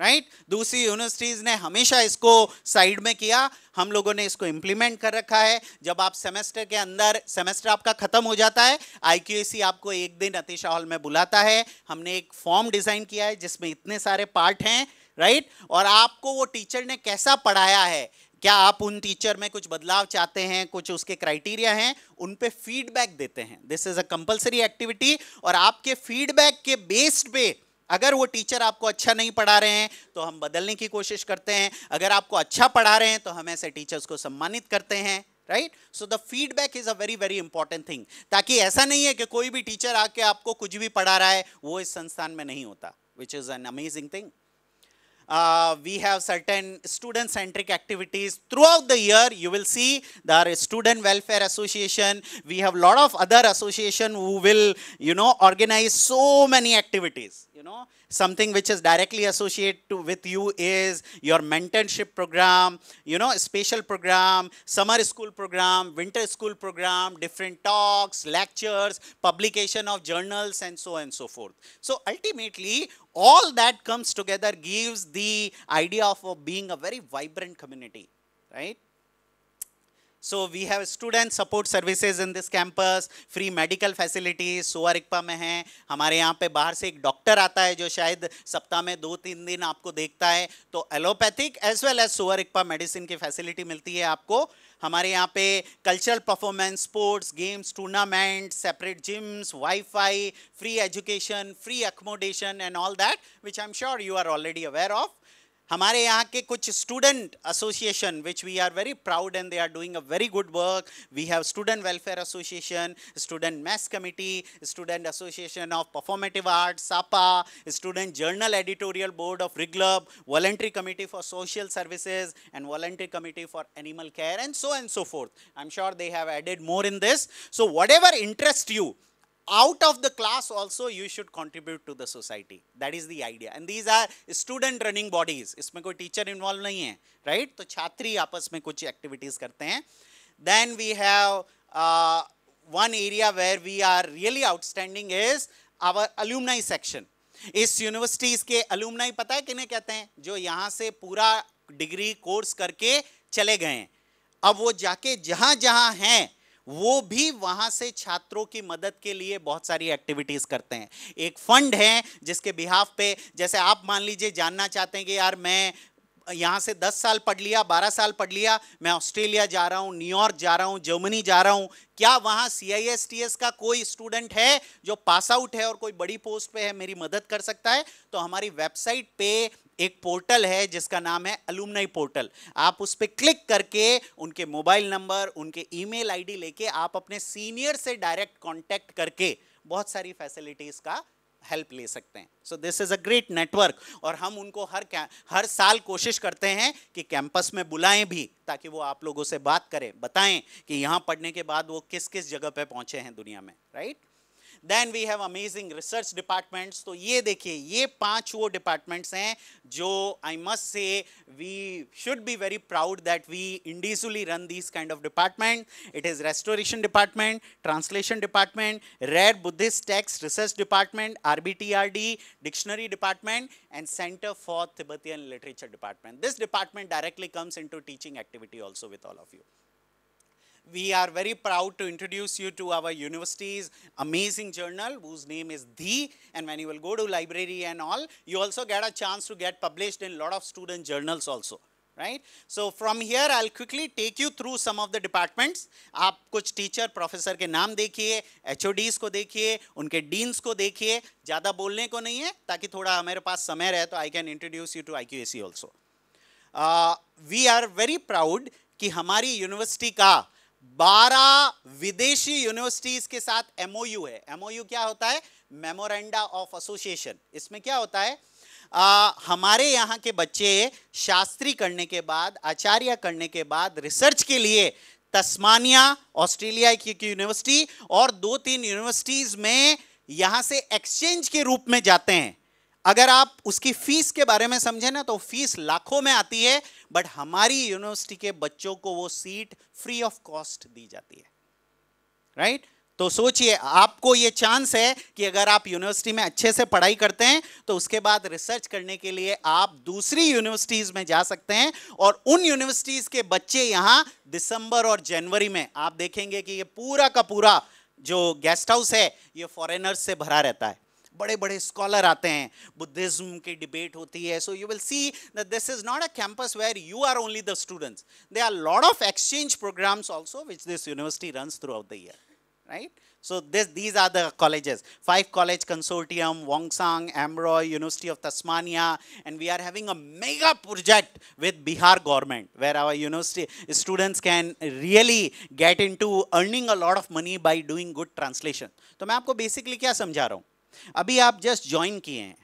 right right? दूसरी यूनिवर्सिटीज ने हमेशा इसको side में किया हम लोगों ने इसको इम्प्लीमेंट कर रखा है जब आप सेमेस्टर के अंदर सेमेस्टर आपका खत्म हो जाता है आईक्यूएसी आपको एक दिन अतिशा हॉल में बुलाता है हमने एक फॉर्म डिजाइन किया है जिसमें इतने सारे पार्ट हैं राइट right? और आपको वो टीचर ने कैसा पढ़ाया है क्या आप उन टीचर में कुछ बदलाव चाहते हैं कुछ उसके क्राइटेरिया हैं उन पे फीडबैक देते हैं this is a compulsory activity और आपके फीडबैक के बेस्ड पे अगर वो टीचर आपको अच्छा नहीं पढ़ा रहे हैं तो हम बदलने की कोशिश करते हैं अगर आपको अच्छा पढ़ा रहे हैं तो हम ऐसे टीचर्स को सम्मानित करते हैं right so the feedback is a very very important thing ताकि ऐसा नहीं है कि कोई भी टीचर आके आपको कुछ भी पढ़ा रहा है वो इस संस्थान में नहीं होता which is an amazing thing Uh, we have certain student centric activities throughout the year you will see there is student welfare association we have lot of other association who will you know organize so many activities know something which is directly associated to, with you is your mentorship program you know special program summer school program winter school program different talks lectures publication of journals and so on and so forth so ultimately all that comes together gives the idea of being a very vibrant community right so we have student support services in this campus free medical facilities sowa rigpa में हैं हमारे यहाँ पे बाहर से एक doctor आता है जो शायद सप्ताह में दो तीन दिन आपको देखता है तो allopathic as well as sowa rigpa medicine की फैसिलिटी मिलती है आपको हमारे यहाँ पे cultural performance sports games tournament separate gyms wifi free education free accommodation and all that which I am sure you are already aware of हमारे यहाँ के कुछ student association which we are very proud and they are doing a very good work we have student welfare association student maths committee student association of performative art SAPA student journal editorial board of Riglab voluntary committee for social services and voluntary committee for animal care and so and so forth. I'm sure they have added more in this. So whatever interests you, out of the class also you should contribute to the society that is the idea and these are student running bodies isme koi teacher involved nahi hai right to chhatri aapas mein kuch activities karte hain then we have uh, one area where we are really outstanding is our alumni section इस universities के alumni पता है किन्हें कहते हैं जो यहाँ से पूरा डिग्री कोर्स करके चले गए ab wo jaake jahan jahan hain वो भी वहां से छात्रों की मदद के लिए बहुत सारी एक्टिविटीज करते हैं एक फंड है जिसके बिहाफ पे जैसे आप मान लीजिए जानना चाहते हैं कि यार मैं यहाँ से 10 साल पढ़ लिया 12 साल पढ़ लिया मैं ऑस्ट्रेलिया जा रहा हूँ न्यूयॉर्क जा रहा हूँ जर्मनी जा रहा हूँ क्या वहाँ C I S T S का कोई स्टूडेंट है जो पास आउट है और कोई बड़ी पोस्ट पे है मेरी मदद कर सकता है तो हमारी वेबसाइट पे एक पोर्टल है जिसका नाम है अलूमनाई पोर्टल आप उस पर क्लिक करके उनके मोबाइल नंबर उनके ईमेल आईडी लेके आप अपने सीनियर से डायरेक्ट कांटेक्ट करके बहुत सारी फैसिलिटीज़ का हेल्प ले सकते हैं so this is a great network और हम उनको हर हर साल कोशिश करते हैं कि कैंपस में बुलाएं भी ताकि वो आप लोगों से बात करें बताएं कि यहाँ पढ़ने के बाद वो किस किस जगह पे पहुँचे हैं दुनिया में right right? Then we have amazing research departments तो ये देखिए ये पांच वो डिपार्टमेंट्स हैं जो I must say we should be very proud that we individually run this kind of department it is restoration department translation department rare Buddhist text research department RBTRD dictionary department and Center for Tibetan Literature Department. This department directly comes into teaching activity also with all of you. We are very proud to introduce you to our university's amazing journal whose name is The and when you will go to library and all, you also get a chance to get published in lot of student journals also. right so from here i'll quickly take you through some of the departments aap kuch teacher professor ke naam dekhiye hods ko dekhiye unke deans ko dekhiye ज़्यादा bolne ko nahi hai taki thoda हमारे paas samay rahe to i can introduce you to iqac also uh we are very proud ki hamari university ka बारह विदेशी universities के साथ MOU है MOU क्या होता है मेमोरेंडा ऑफ एसोसिएशन इसमें क्या होता है आ, हमारे यहाँ के बच्चे शास्त्री करने के बाद आचार्य करने के बाद रिसर्च के लिए तस्मानिया ऑस्ट्रेलिया की, की यूनिवर्सिटी और दो तीन यूनिवर्सिटीज में यहाँ से एक्सचेंज के रूप में जाते हैं अगर आप उसकी फीस के बारे में समझे ना तो फीस लाखों में आती है बट हमारी यूनिवर्सिटी के बच्चों को वो सीट फ्री ऑफ कॉस्ट दी जाती है राइट right? तो सोचिए आपको ये चांस है कि अगर आप यूनिवर्सिटी में अच्छे से पढ़ाई करते हैं तो उसके बाद रिसर्च करने के लिए आप दूसरी यूनिवर्सिटीज़ में जा सकते हैं और उन यूनिवर्सिटीज़ के बच्चे यहाँ दिसंबर और जनवरी में आप देखेंगे कि ये पूरा का पूरा जो गेस्ट हाउस है ये फॉरेनर्स से भरा रहता है बड़े बड़े स्कॉलर आते हैं बुद्धिज्म की डिबेट होती है so you will see that this is not a campus where you are only the students they are lot of exchange programmes also which this university runs throughout the year right? So this, these are the colleges, five college consortium, Wongsang, Amroy, University of Tasmania, and we are having a mega project with Bihar government where our university students can really get into earning a lot of money by doing good translation. तो मैं आपको basically क्या समझा रहा हूँ अभी आप just join किए हैं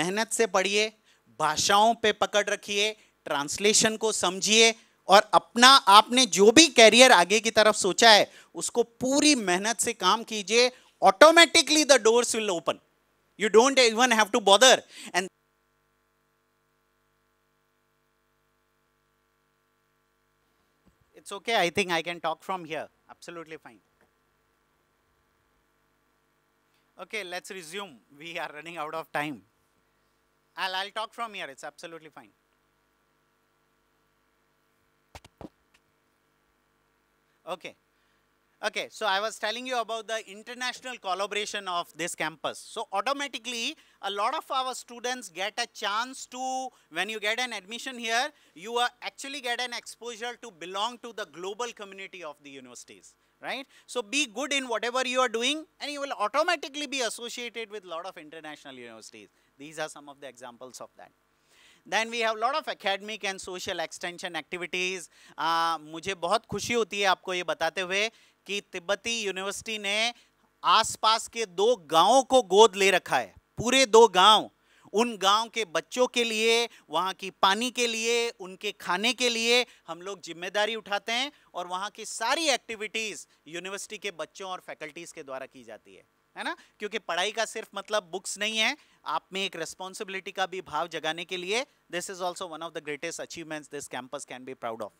मेहनत से पढ़िए भाषाओं पे पकड़ रखिए ट्रांसलेशन को समझिए और अपना आपने जो भी कैरियर आगे की तरफ सोचा है उसको पूरी मेहनत से काम कीजिए automatically the doors will open you don't even have to bother and it's okay I think I can talk from here absolutely fine Okay, let's resume. We are running out of time. I'll, I'll talk from here. It's absolutely fine. Okay. Okay, so I was telling you about the international collaboration of this campus. So automatically, a lot of our students get a chance to, when you get an admission here, you actually get an exposure to belong to the global community of the universities. right? So be good in whatever you are doing and you will automatically be associated with a lot of international universities. These are some of the examples of that. Then then we have lot of academic and social extension activities मुझे बहुत खुशी होती है आपको ये बताते हुए कि तिब्बती यूनिवर्सिटी ने आसपास के दो गांवों को गोद ले रखा है पूरे दो गांव उन गांव के बच्चों के लिए वहां की पानी के लिए उनके खाने के लिए हम लोग जिम्मेदारी उठाते हैं और वहां की सारी एक्टिविटीज़ यूनिवर्सिटी के बच्चों और फैकल्टीज़ के द्वारा की जाती है है ना क्योंकि पढ़ाई का सिर्फ मतलब बुक्स नहीं है आप में एक रिस्पॉन्सिबिलिटी का भी भाव जगाने के लिए this is also one of the greatest achievements this campus can be proud of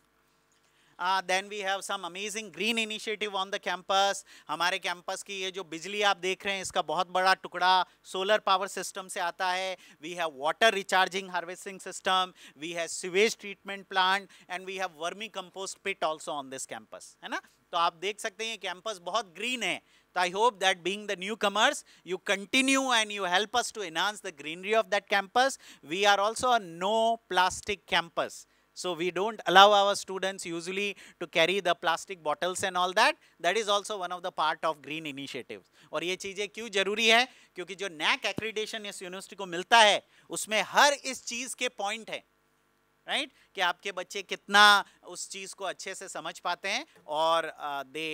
then we have some amazing green initiative on the campus हमारे कैंपस की ये जो बिजली आप देख रहे हैं इसका बहुत बड़ा टुकड़ा सोलर पावर सिस्टम से आता है we have water recharging harvesting system we have sewage treatment plant and we have vermicompost pit also on this campus है ना तो आप देख सकते हैं कैंपस बहुत ग्रीन है तो I hope that being the newcomers, you continue and you help us to enhance the greenery of that campus. We are also a no plastic campus So we don't allow our students usually to carry the plastic bottles and all that. That is also one of the part of green initiatives. aur ye cheeze क्यों zaruri hai kyunki jo nac accreditation is university ko milta hai usme har is cheez ke point hai right? ki aapke bacche kitna us cheez ko acche se samajh pate hain aur they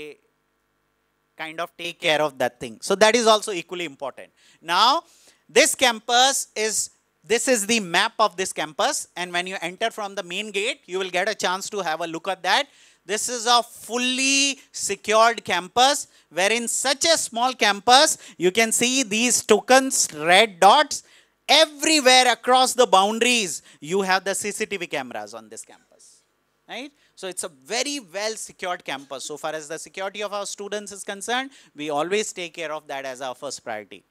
kind of take care of that thing. So that is also equally important. Now, this campus is This is the map of this campus and when you enter from the main gate, you will get a chance to have a look at that. This is a fully secured campus where in such a small campus, you can see these tokens, red dots, everywhere across the boundaries, you have the CCTV cameras on this campus, right? So it's a very well secured campus. So far as the security of our students is concerned, we always take care of that as our first priority.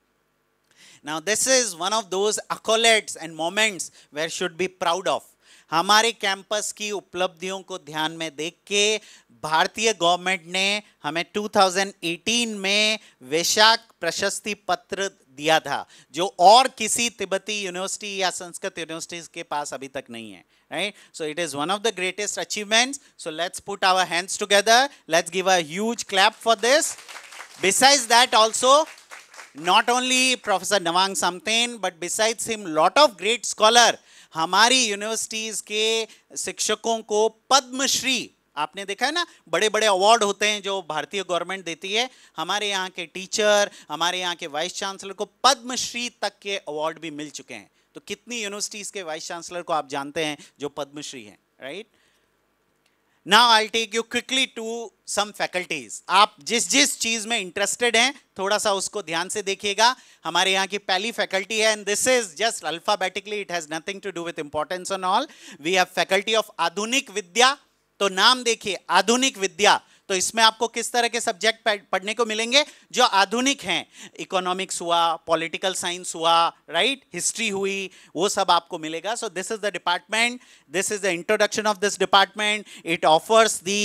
Now this is one of those accolades and moments where should be proud of हमारे campus की उपलब्धियों को ध्यान में देख के भारतीय government ने हमें 2018 में वैशाख प्रशस्ति पत्र दिया था जो और किसी तिब्बती यूनिवर्सिटी या संस्कृत यूनिवर्सिटीज के पास अभी तक नहीं है right so it is one of the greatest achievements so let's put our hands together let's give a huge clap for this besides that also not only Professor Nawang Samten, but besides him, lot of great scholar हमारी universities के शिक्षकों को पद्मश्री आपने देखा है ना बड़े बड़े अवार्ड होते हैं जो भारतीय गवर्नमेंट देती है हमारे यहाँ के टीचर हमारे यहाँ के वाइस चांसलर को पद्मश्री तक के अवार्ड भी मिल चुके हैं तो कितनी यूनिवर्सिटीज़ के वाइस चांसलर को आप जानते हैं जो पद्मश्री हैं right now I take you quickly to some faculties आप जिस जिस चीज में इंटरेस्टेड हैं थोड़ा सा उसको ध्यान से देखिएगा हमारे यहाँ की पहली फैकल्टी है and this is just alphabetically it has nothing to do with importance on all we have faculty of Adhunik Vidya तो नाम देखिए आधुनिक विद्या तो इसमें आपको किस तरह के सब्जेक्ट पढ़ने को मिलेंगे जो आधुनिक हैं इकोनॉमिक्स हुआ पॉलिटिकल साइंस हुआ राइट हिस्ट्री हुई वो सब आपको मिलेगा so this is the department this is the introduction of this department it offers the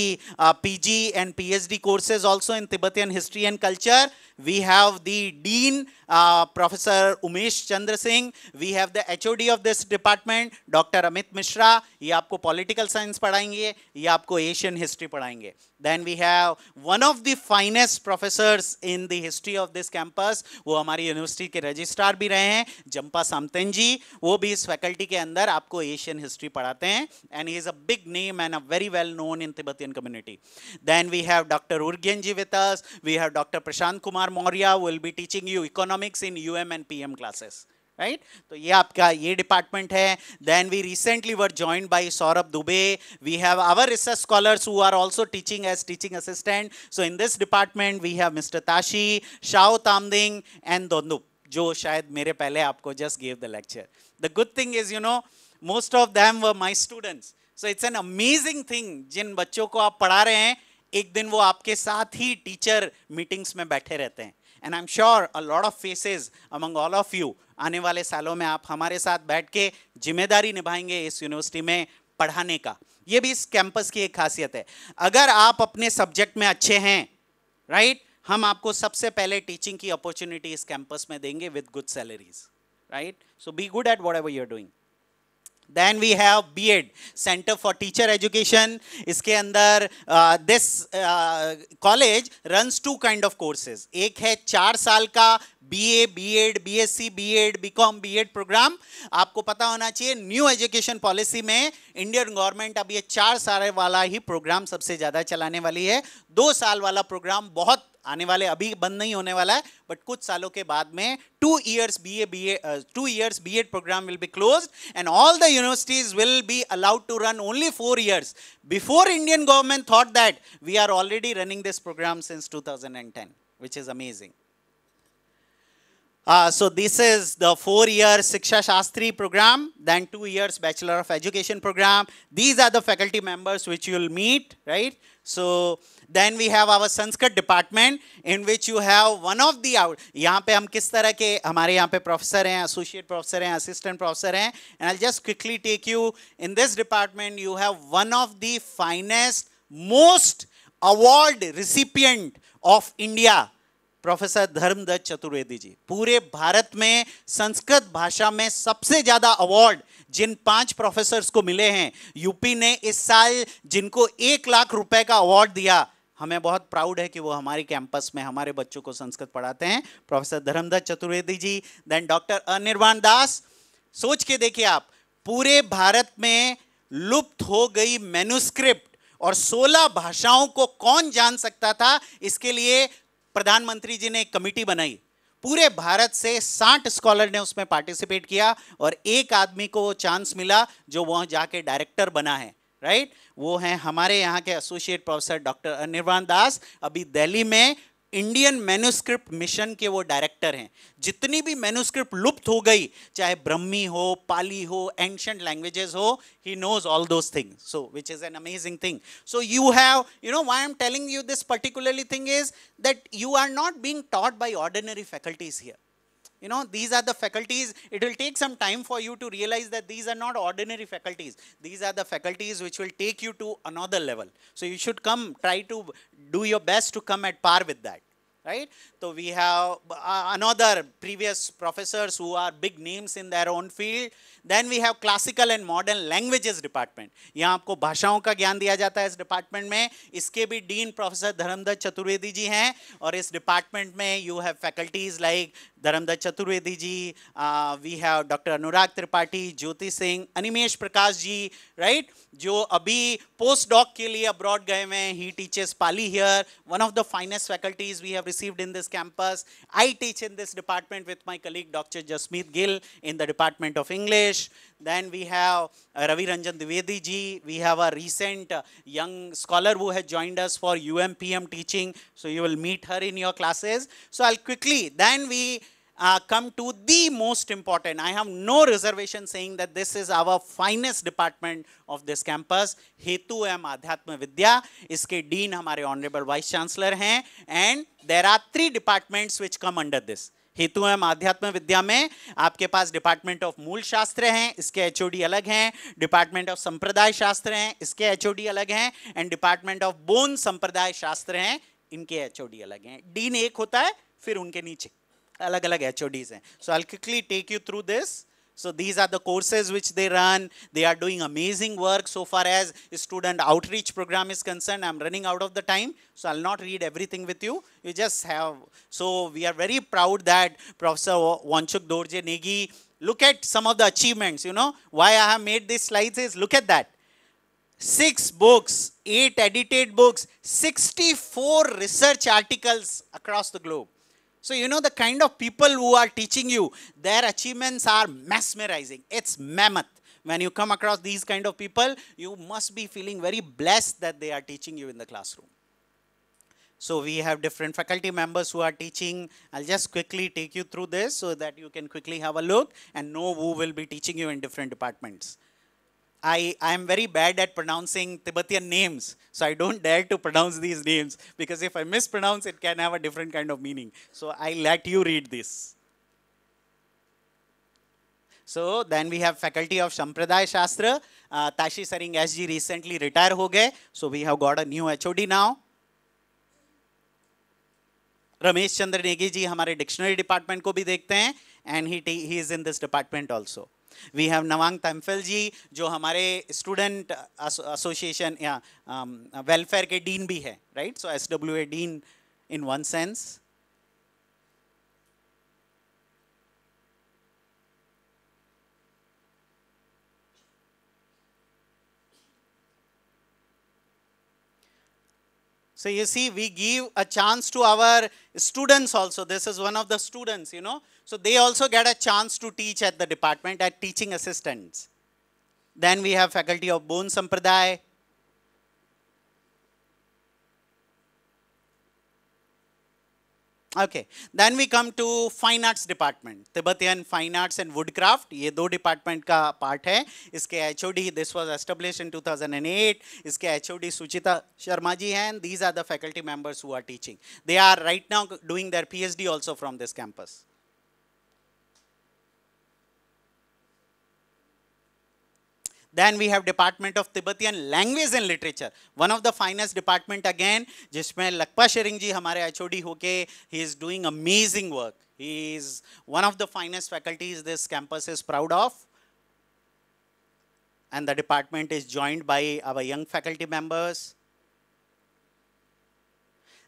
P G and P H D courses also in Tibetan history and culture we have the dean uh, professor umesh chandra singh we have the hod of this department dr amit mishra ye aapko political science padhayenge ye aapko asian history padhayenge then we we have one of the finest professors in the history of this campus वो हमारी university के registrar भी रहे हैं Zampa सामतन जी वो भी इस faculty के अंदर आपको एशियन हिस्ट्री पढ़ाते हैं and he is a big name and a very well known in Tibetan community. Then we have Dr. Urgen ji with us. We have Dr. Prashant Kumar Maurya who will be teaching you economics in UM and PM classes. Right तो ये आपका ये department है then we recently were joined by Saurabh Dubey we have our research scholars who are also teaching as teaching assistant so in this department we have mister Tashi Shao Tamding and दोनु जो शायद मेरे पहले आपको just gave the lecture the good thing is you know most of them were my students so it's an amazing thing जिन बच्चों को आप पढ़ा रहे हैं एक दिन वो आपके साथ ही टीचर मीटिंग्स में बैठे रहते हैं and I am sure a lot of faces among all of you आने वाले सालों में आप हमारे साथ बैठ के जिम्मेदारी निभाएंगे इस यूनिवर्सिटी में पढ़ाने का ये भी इस कैंपस की एक खासियत है अगर आप अपने सब्जेक्ट में अच्छे हैं राइट हम आपको सबसे पहले टीचिंग की अपॉर्चुनिटी इस कैंपस में देंगे with good salaries right so be good at whatever you're doing then we have B Ed centre for teacher education इसके अंदर this college runs two kind of courses एक है चार साल का B A B Ed B S C B Ed B Com B Ed programme आपको पता होना चाहिए न्यू एजुकेशन पॉलिसी में इंडियन गवर्नमेंट अब ये चार साल वाला ही प्रोग्राम सबसे ज़्यादा चलाने वाली है दो साल वाला प्रोग्राम बहुत आने वाले अभी बंद नहीं होने वाला है बट कुछ सालों के बाद में two years B A B A two years B Ed programme will be close and all the universities will be allowed to run only four years before Indian government thought that we are already running this programme since two thousand and ten which is amazing Uh, so this is the four-year Siksha Shastri program, then two years Bachelor of Education program. These are the faculty members which you'll meet, right? So then we have our Sanskrit department in which you have one of the out. यहाँ पे हम किस professor associate professor assistant professor And I'll just quickly take you in this department. You have one of the finest, most award recipient of India professor Dharmdatt Chaturvedi ji पूरे भारत में संस्कृत भाषा में सबसे ज़्यादा अवार्ड जिन पांच प्रोफेसर्स को मिले हैं यूपी ने इस साल जिनको एक लाख रुपए का अवार्ड दिया हमें बहुत प्राउड है कि वो हमारे कैंपस में हमारे बच्चों को संस्कृत पढ़ाते हैं professor Dharmdatt Chaturvedi ji then doctor Anirban Das सोच के देखिए आप पूरे भारत में लुप्त हो गई मेनुस्क्रिप्ट और 16 भाषाओं को कौन जान सकता था इसके लिए प्रधानमंत्री जी ने एक कमिटी बनाई पूरे भारत से साठ स्कॉलर ने उसमें पार्टिसिपेट किया और एक आदमी को वो चांस मिला जो वह जाके डायरेक्टर बना है राइट वो हैं हमारे यहाँ के associate professor doctor Anirban Das अभी दिल्ली में इंडियन मैन्यूस्क्रिप्ट मिशन के वो डायरेक्टर हैं जितनी भी मैन्यूस्क्रिप्ट लुप्त हो गई चाहे ब्रह्मी हो पाली हो एंशंट लैंग्वेजेस हो he knows all those thing so which is an amazing thing so you have you know why am telling you this particularly thing is that you are not being taught by ordinary faculties here you know these are the faculties it will take some time for you to realize that these are not ordinary faculties these are the faculties which will take you to another level so you should come try to do your best to come at par with that right? So we have uh, another previous professors who are big names in their own field then we have classical and modern languages department यहाँ आपको भाषाओं का ज्ञान दिया जाता है इस department में इसके भी डीन प्रोफेसर धर्मदत्त चतुर्वेदी जी हैं और इस डिपार्टमेंट में you have faculties like Dharmdatt Chaturvedi ji we have doctor Anurag Tripathi Jyoti Singh Animesh Prakash ji right जो अभी पोस्ट डॉक के लिए अब्रॉड गए हुए हैं he teachers Pali here one of the finest faculties we have received in this campus I teach in this department with my colleague doctor Jasmeet Gill in the department of English English. Then we have Ravi Ranjan Dwivedi ji. We have a recent young scholar who has joined us for UMPM teaching. So you will meet her in your classes. So I'll quickly, then we uh, come to the most important. I have no reservation saying that this is our finest department of this campus. Hetu M. Adhyatma Vidya. Iske dean हमारे honorable vice chancellor हैं and there are three departments which come under this. हेतु एवं आध्यात्म विद्या में आपके पास department of मूल शास्त्र हैं इसके एच अलग हैं डिपार्टमेंट ऑफ संप्रदाय शास्त्र हैं इसके एच अलग हैं एंड डिपार्टमेंट ऑफ बोन संप्रदाय शास्त्र हैं इनके एच अलग हैं डीन एक होता है फिर उनके नीचे अलग अलग एच हैं so I quickly take you through this So these are the courses which they run. They are doing amazing work so far as student outreach program is concerned. I'm running out of the time, so I'll not read everything with you. You just have. So we are very proud that Professor Wanchuk Dorje Negi, look at some of the achievements, you know. Why I have made these slides is look at that. Six books, eight edited books, 64 research articles across the globe. So you know the kind of people who are teaching you, their achievements are mesmerizing. It's mammoth. When you come across these kind of people, you must be feeling very blessed that they are teaching you in the classroom. So we have different faculty members who are teaching. I'll just quickly take you through this so that you can quickly have a look and know who will be teaching you in different departments. I, I'm very bad at pronouncing Tibetan names, so I don't dare to pronounce these names because if I mispronounce, it can have a different kind of meaning. So I let you read this. So then we have faculty of Sampradaya Shastra. Uh, Tashi Saring SG recently retired ho so we have got a new HOD now. Ramesh Chandra Negi ji dictionary department department को भी देखते हैं and he is in this department also. We have Nawang Tamphel ji जो हमारे student association या welfare के dean भी है right so S W A dean in one sense So you see, we give a chance to our students also. This is one of the students, you know, So they also get a chance to teach at the department as teaching assistants. Then we have faculty of Bone Sampradaya. Okay, then we come to Fine Arts Department, Tibetan Fine Arts and Woodcraft. These two department का part है. इसके HOD, this was established in 2008. इसके HOD Suchita Sharma ji These are the faculty members who are teaching. They are right now doing their PhD also from this campus. Then we have Department of Tibetan Language and Literature. One of the finest department again, जिसमें Lakpa Tshering जी हमारे HOD होके he is doing amazing work. He is one of the finest faculties this campus is proud of. And the department is joined by our young faculty members.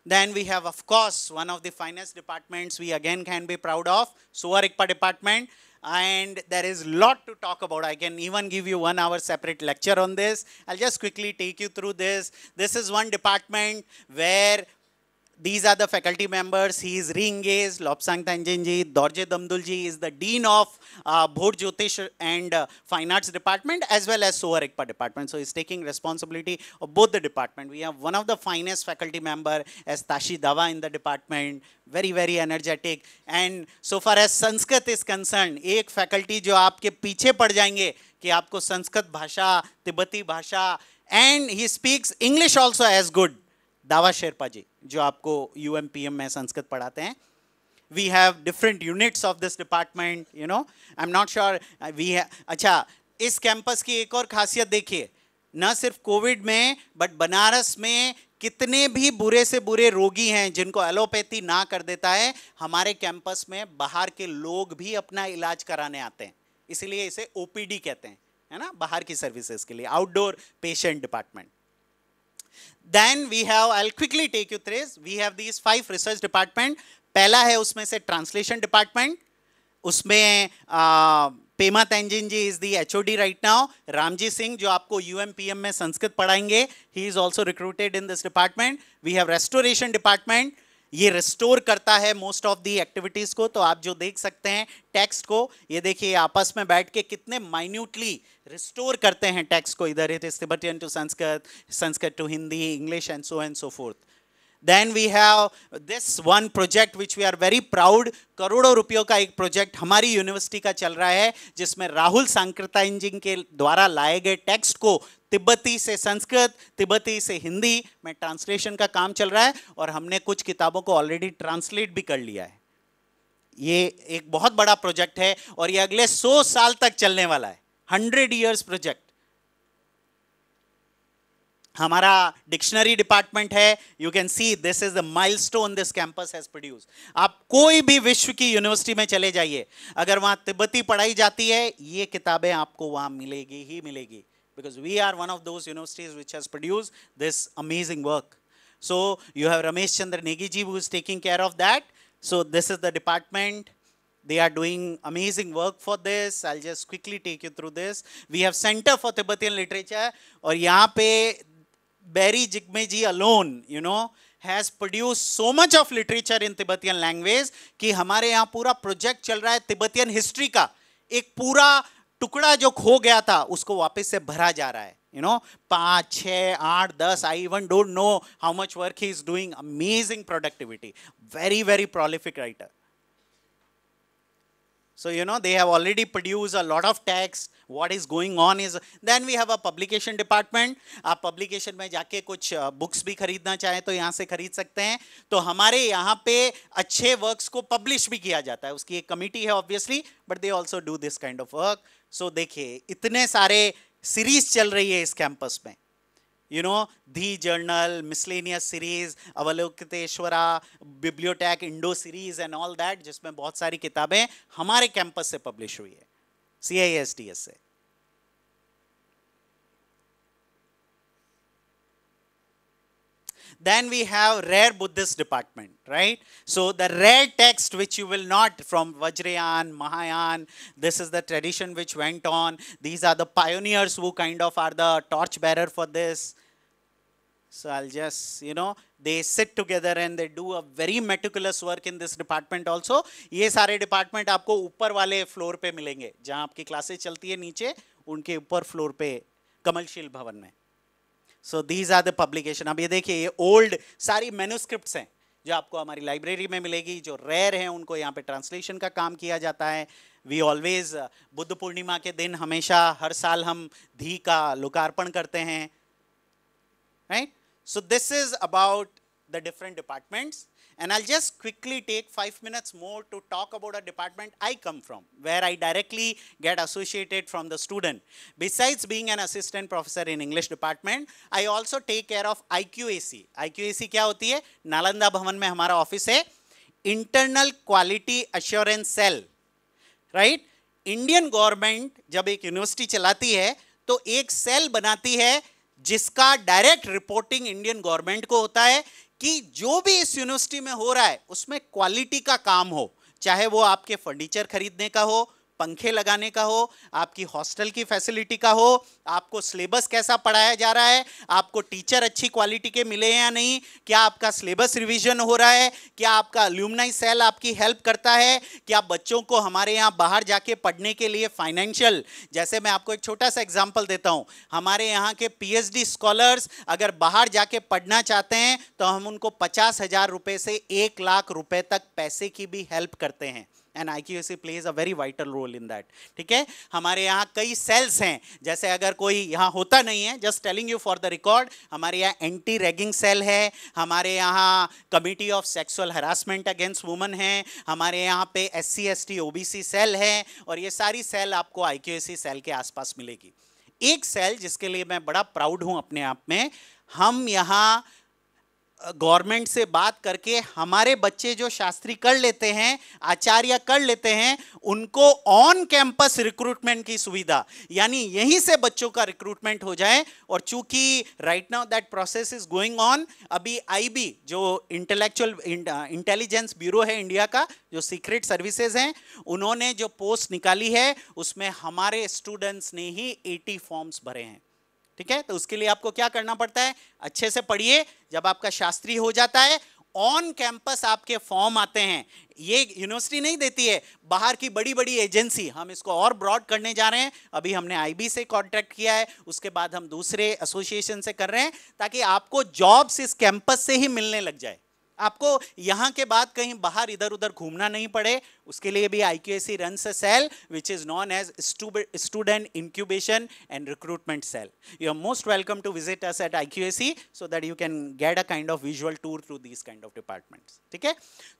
Then we have, of course, one of the finest departments we again can be proud of, Suvarikpa department and there is lot to talk about. I can even give you one hour separate lecture on this. I'll just quickly take you through this. This is one department where These are the faculty members. He is re-engaged. Lobsang Tanjanji, Dorje Damdulji is the Dean of uh, Bhor Jyotish and uh, Fine Arts Department as well as Sohar Ekpa Department. So he's taking responsibility of both the department. We have one of the finest faculty member as Tashi Dawa in the department. Very, very energetic. And so far as Sanskrit is concerned, एक faculty जो आपके पीछे पड़ जाएंगे कि आपको संस्कृत भाषा तिब्बती भाषा and he speaks English also as good Dawa Sherpa जी जो आपको यू में संस्कृत पढ़ाते हैं we have different units of this department you know i'm not sure uh, we अच्छा इस कैंपस की एक और खासियत देखिए न सिर्फ कोविड में बट बनारस में कितने भी बुरे से बुरे रोगी हैं जिनको एलोपैथी ना कर देता है हमारे कैंपस में बाहर के लोग भी अपना इलाज कराने आते हैं इसलिए इसे ओपीडी कहते हैं है ना बाहर की सर्विसेज के लिए outdoor patient department then we have I quickly take you through we have these five research department पहला है उसमें से ट्रांसलेशन डिपार्टमेंट उसमें आ, Pema Tenzin ji is the H O D right now Ramji Singh जो आपको यू एम पी एम में संस्कृत पढ़ाएंगे he is also recruited in this department we have restoration department ये रिस्टोर करता है मोस्ट ऑफ दी एक्टिविटीज़ को तो आप जो देख सकते हैं टेक्स्ट को ये देखिए आपस में बैठ के कितने माइन्यूटली रिस्टोर करते हैं टेक्स्ट को इधर Tibetan to Sanskrit Sanskrit to Hindi English and so and so fourth then we have this one project which we are very proud करोड़ों रुपयों का एक प्रोजेक्ट हमारी यूनिवर्सिटी का चल रहा है जिसमें राहुल सांकृता इंजिंग के द्वारा लाए गए टेक्स्ट को तिब्बती से संस्कृत तिब्बती से हिंदी में ट्रांसलेशन का काम चल रहा है और हमने कुछ किताबों को ऑलरेडी ट्रांसलेट भी कर लिया है ये एक बहुत बड़ा प्रोजेक्ट है और ये अगले सौ साल तक चलने वाला है हंड्रेड ईयर्स प्रोजेक्ट हमारा डिक्शनरी डिपार्टमेंट है you can see this is the milestone this campus has produce आप कोई भी विश्व की यूनिवर्सिटी में चले जाइए अगर वहां तिब्बती पढ़ाई जाती है ये किताबें आपको वहां मिलेगी ही मिलेगी because we are one of those universities which has produced this amazing work. So you have Ramesh Chandra Negiji who is taking care of that. So this is the department. They are doing amazing work for this. I'll just quickly take you through this. We have Center for Tibetan Literature. And here, Barry Jigme ji alone, you know, has produced so much of literature in Tibetan language that our यहाँ पूरा project चल Tibetan history. A whole टुकड़ा जो खो गया था उसको वापस से भरा जा रहा है यू नो पाँच छः आठ दस I even don't know how much work he is doing amazing productivity very very prolific writer so you know they have already produce a lot of text what is going on is then we have a publication department aap publication mein jaake kuch books bhi खरीदना chahe to yahan se खरीद sakte hain to hamare yahan pe acche works ko publish bhi kiya jata hai uski ek committee hai obviously but they also do this kind of work so dekhiye itne sare series chal rahi hai is campus mein you know the journal miscellaneous series avalokiteshwara bibliotech indo series and all that जिसमें बहुत सारी किताबें हमारे campus से publish हुई है CISDSA. Then we have rare Buddhist department, right? So the rare text which you will not from Vajrayan, Mahayan, this is the tradition which went on. These are the pioneers who kind of are the torchbearer for this. So I'll just, you know, they sit together and they do a very meticulous work in this department also. ये सारे department आपको ऊपर वाले floor पे मिलेंगे जहाँ आपकी classes चलती है नीचे उनके ऊपर floor पे कमर्शियल भवन में so these are the publication अब ये देखिए ये ओल्ड सारी मेनुस्क्रिप्ट हैं जो आपको हमारी लाइब्रेरी में मिलेगी जो रेयर हैं उनको यहाँ पे ट्रांसलेशन का काम किया जाता है वी ऑलवेज बुद्ध पूर्णिमा के दिन हमेशा हर साल हम धी का लोकार्पण करते हैं right So this is about the different departments and I'll just quickly take five minutes more to talk about a department I come from where I directly get associated from the student. Besides being an assistant professor in English department, I also take care of IQAC. IQAC kya hoti hai nalanda bhavan mein hamara office hai internal quality assurance cell right indian government jab ek university chalati hai to ek cell banati hai जिसका direct reporting Indian government को होता है कि जो भी इस university में हो रहा है उसमें क्वालिटी का काम हो चाहे वो आपके फर्नीचर खरीदने का हो पंखे लगाने का हो आपकी हॉस्टल की फैसिलिटी का हो आपको सिलेबस कैसा पढ़ाया जा रहा है आपको टीचर अच्छी क्वालिटी के मिले हैं या नहीं क्या आपका सिलेबस रिविजन हो रहा है क्या आपका अल्यूमनाई सेल आपकी हेल्प करता है क्या बच्चों को हमारे यहाँ बाहर जाके पढ़ने के लिए फाइनेंशियल जैसे मैं आपको एक छोटा सा एग्जाम्पल देता हूँ हमारे यहाँ के पी स्कॉलर्स अगर बाहर जाके पढ़ना चाहते हैं तो हम उनको पचास हजार रुपये से एक लाख रुपए तक पैसे की भी हेल्प करते हैं and I plays a very vital role in that ठीक है हमारे यहाँ कई सेल्स हैं जैसे अगर कोई यहाँ होता नहीं है just telling you for the record हमारे यहाँ एंटी रैगिंग सेल है हमारे यहाँ committee of sexual harassment against woman है हमारे यहाँ पे S C S T O B C cell है और ये सारी सेल आपको आई सेल के आसपास मिलेगी एक सेल जिसके लिए मैं बड़ा प्राउड हूँ अपने आप में हम यहाँ गवर्नमेंट से बात करके हमारे बच्चे जो शास्त्री कर लेते हैं आचार्य कर लेते हैं उनको ऑन कैंपस रिक्रूटमेंट की सुविधा यानी यहीं से बच्चों का रिक्रूटमेंट हो जाए और चूंकि right now that process is going on अभी आईबी जो इंटेलेक्चुअल इंटेलिजेंस ब्यूरो है इंडिया का जो सीक्रेट सर्विसेज हैं उन्होंने जो पोस्ट निकाली है उसमें हमारे स्टूडेंट्स ने ही एटी फॉर्म्स भरे हैं ठीक है तो उसके लिए आपको क्या करना पड़ता है अच्छे से पढ़िए जब आपका शास्त्री हो जाता है ऑन कैंपस आपके फॉर्म आते हैं ये यूनिवर्सिटी नहीं देती है बाहर की बड़ी बड़ी एजेंसी हम इसको और ब्रॉड करने जा रहे हैं अभी हमने आईबी से कॉन्ट्रैक्ट किया है उसके बाद हम दूसरे एसोसिएशन से कर रहे हैं ताकि आपको जॉब्स इस कैंपस से ही मिलने लग जाए आपको यहाँ के बाद कहीं बाहर इधर उधर घूमना नहीं पड़े उसके लिए भी I Q S C run cell which is known as student incubation and recruitment cell you are most welcome to visit us at I Q S C so that you can get a kind of visual tour through this kind of departments ठीक है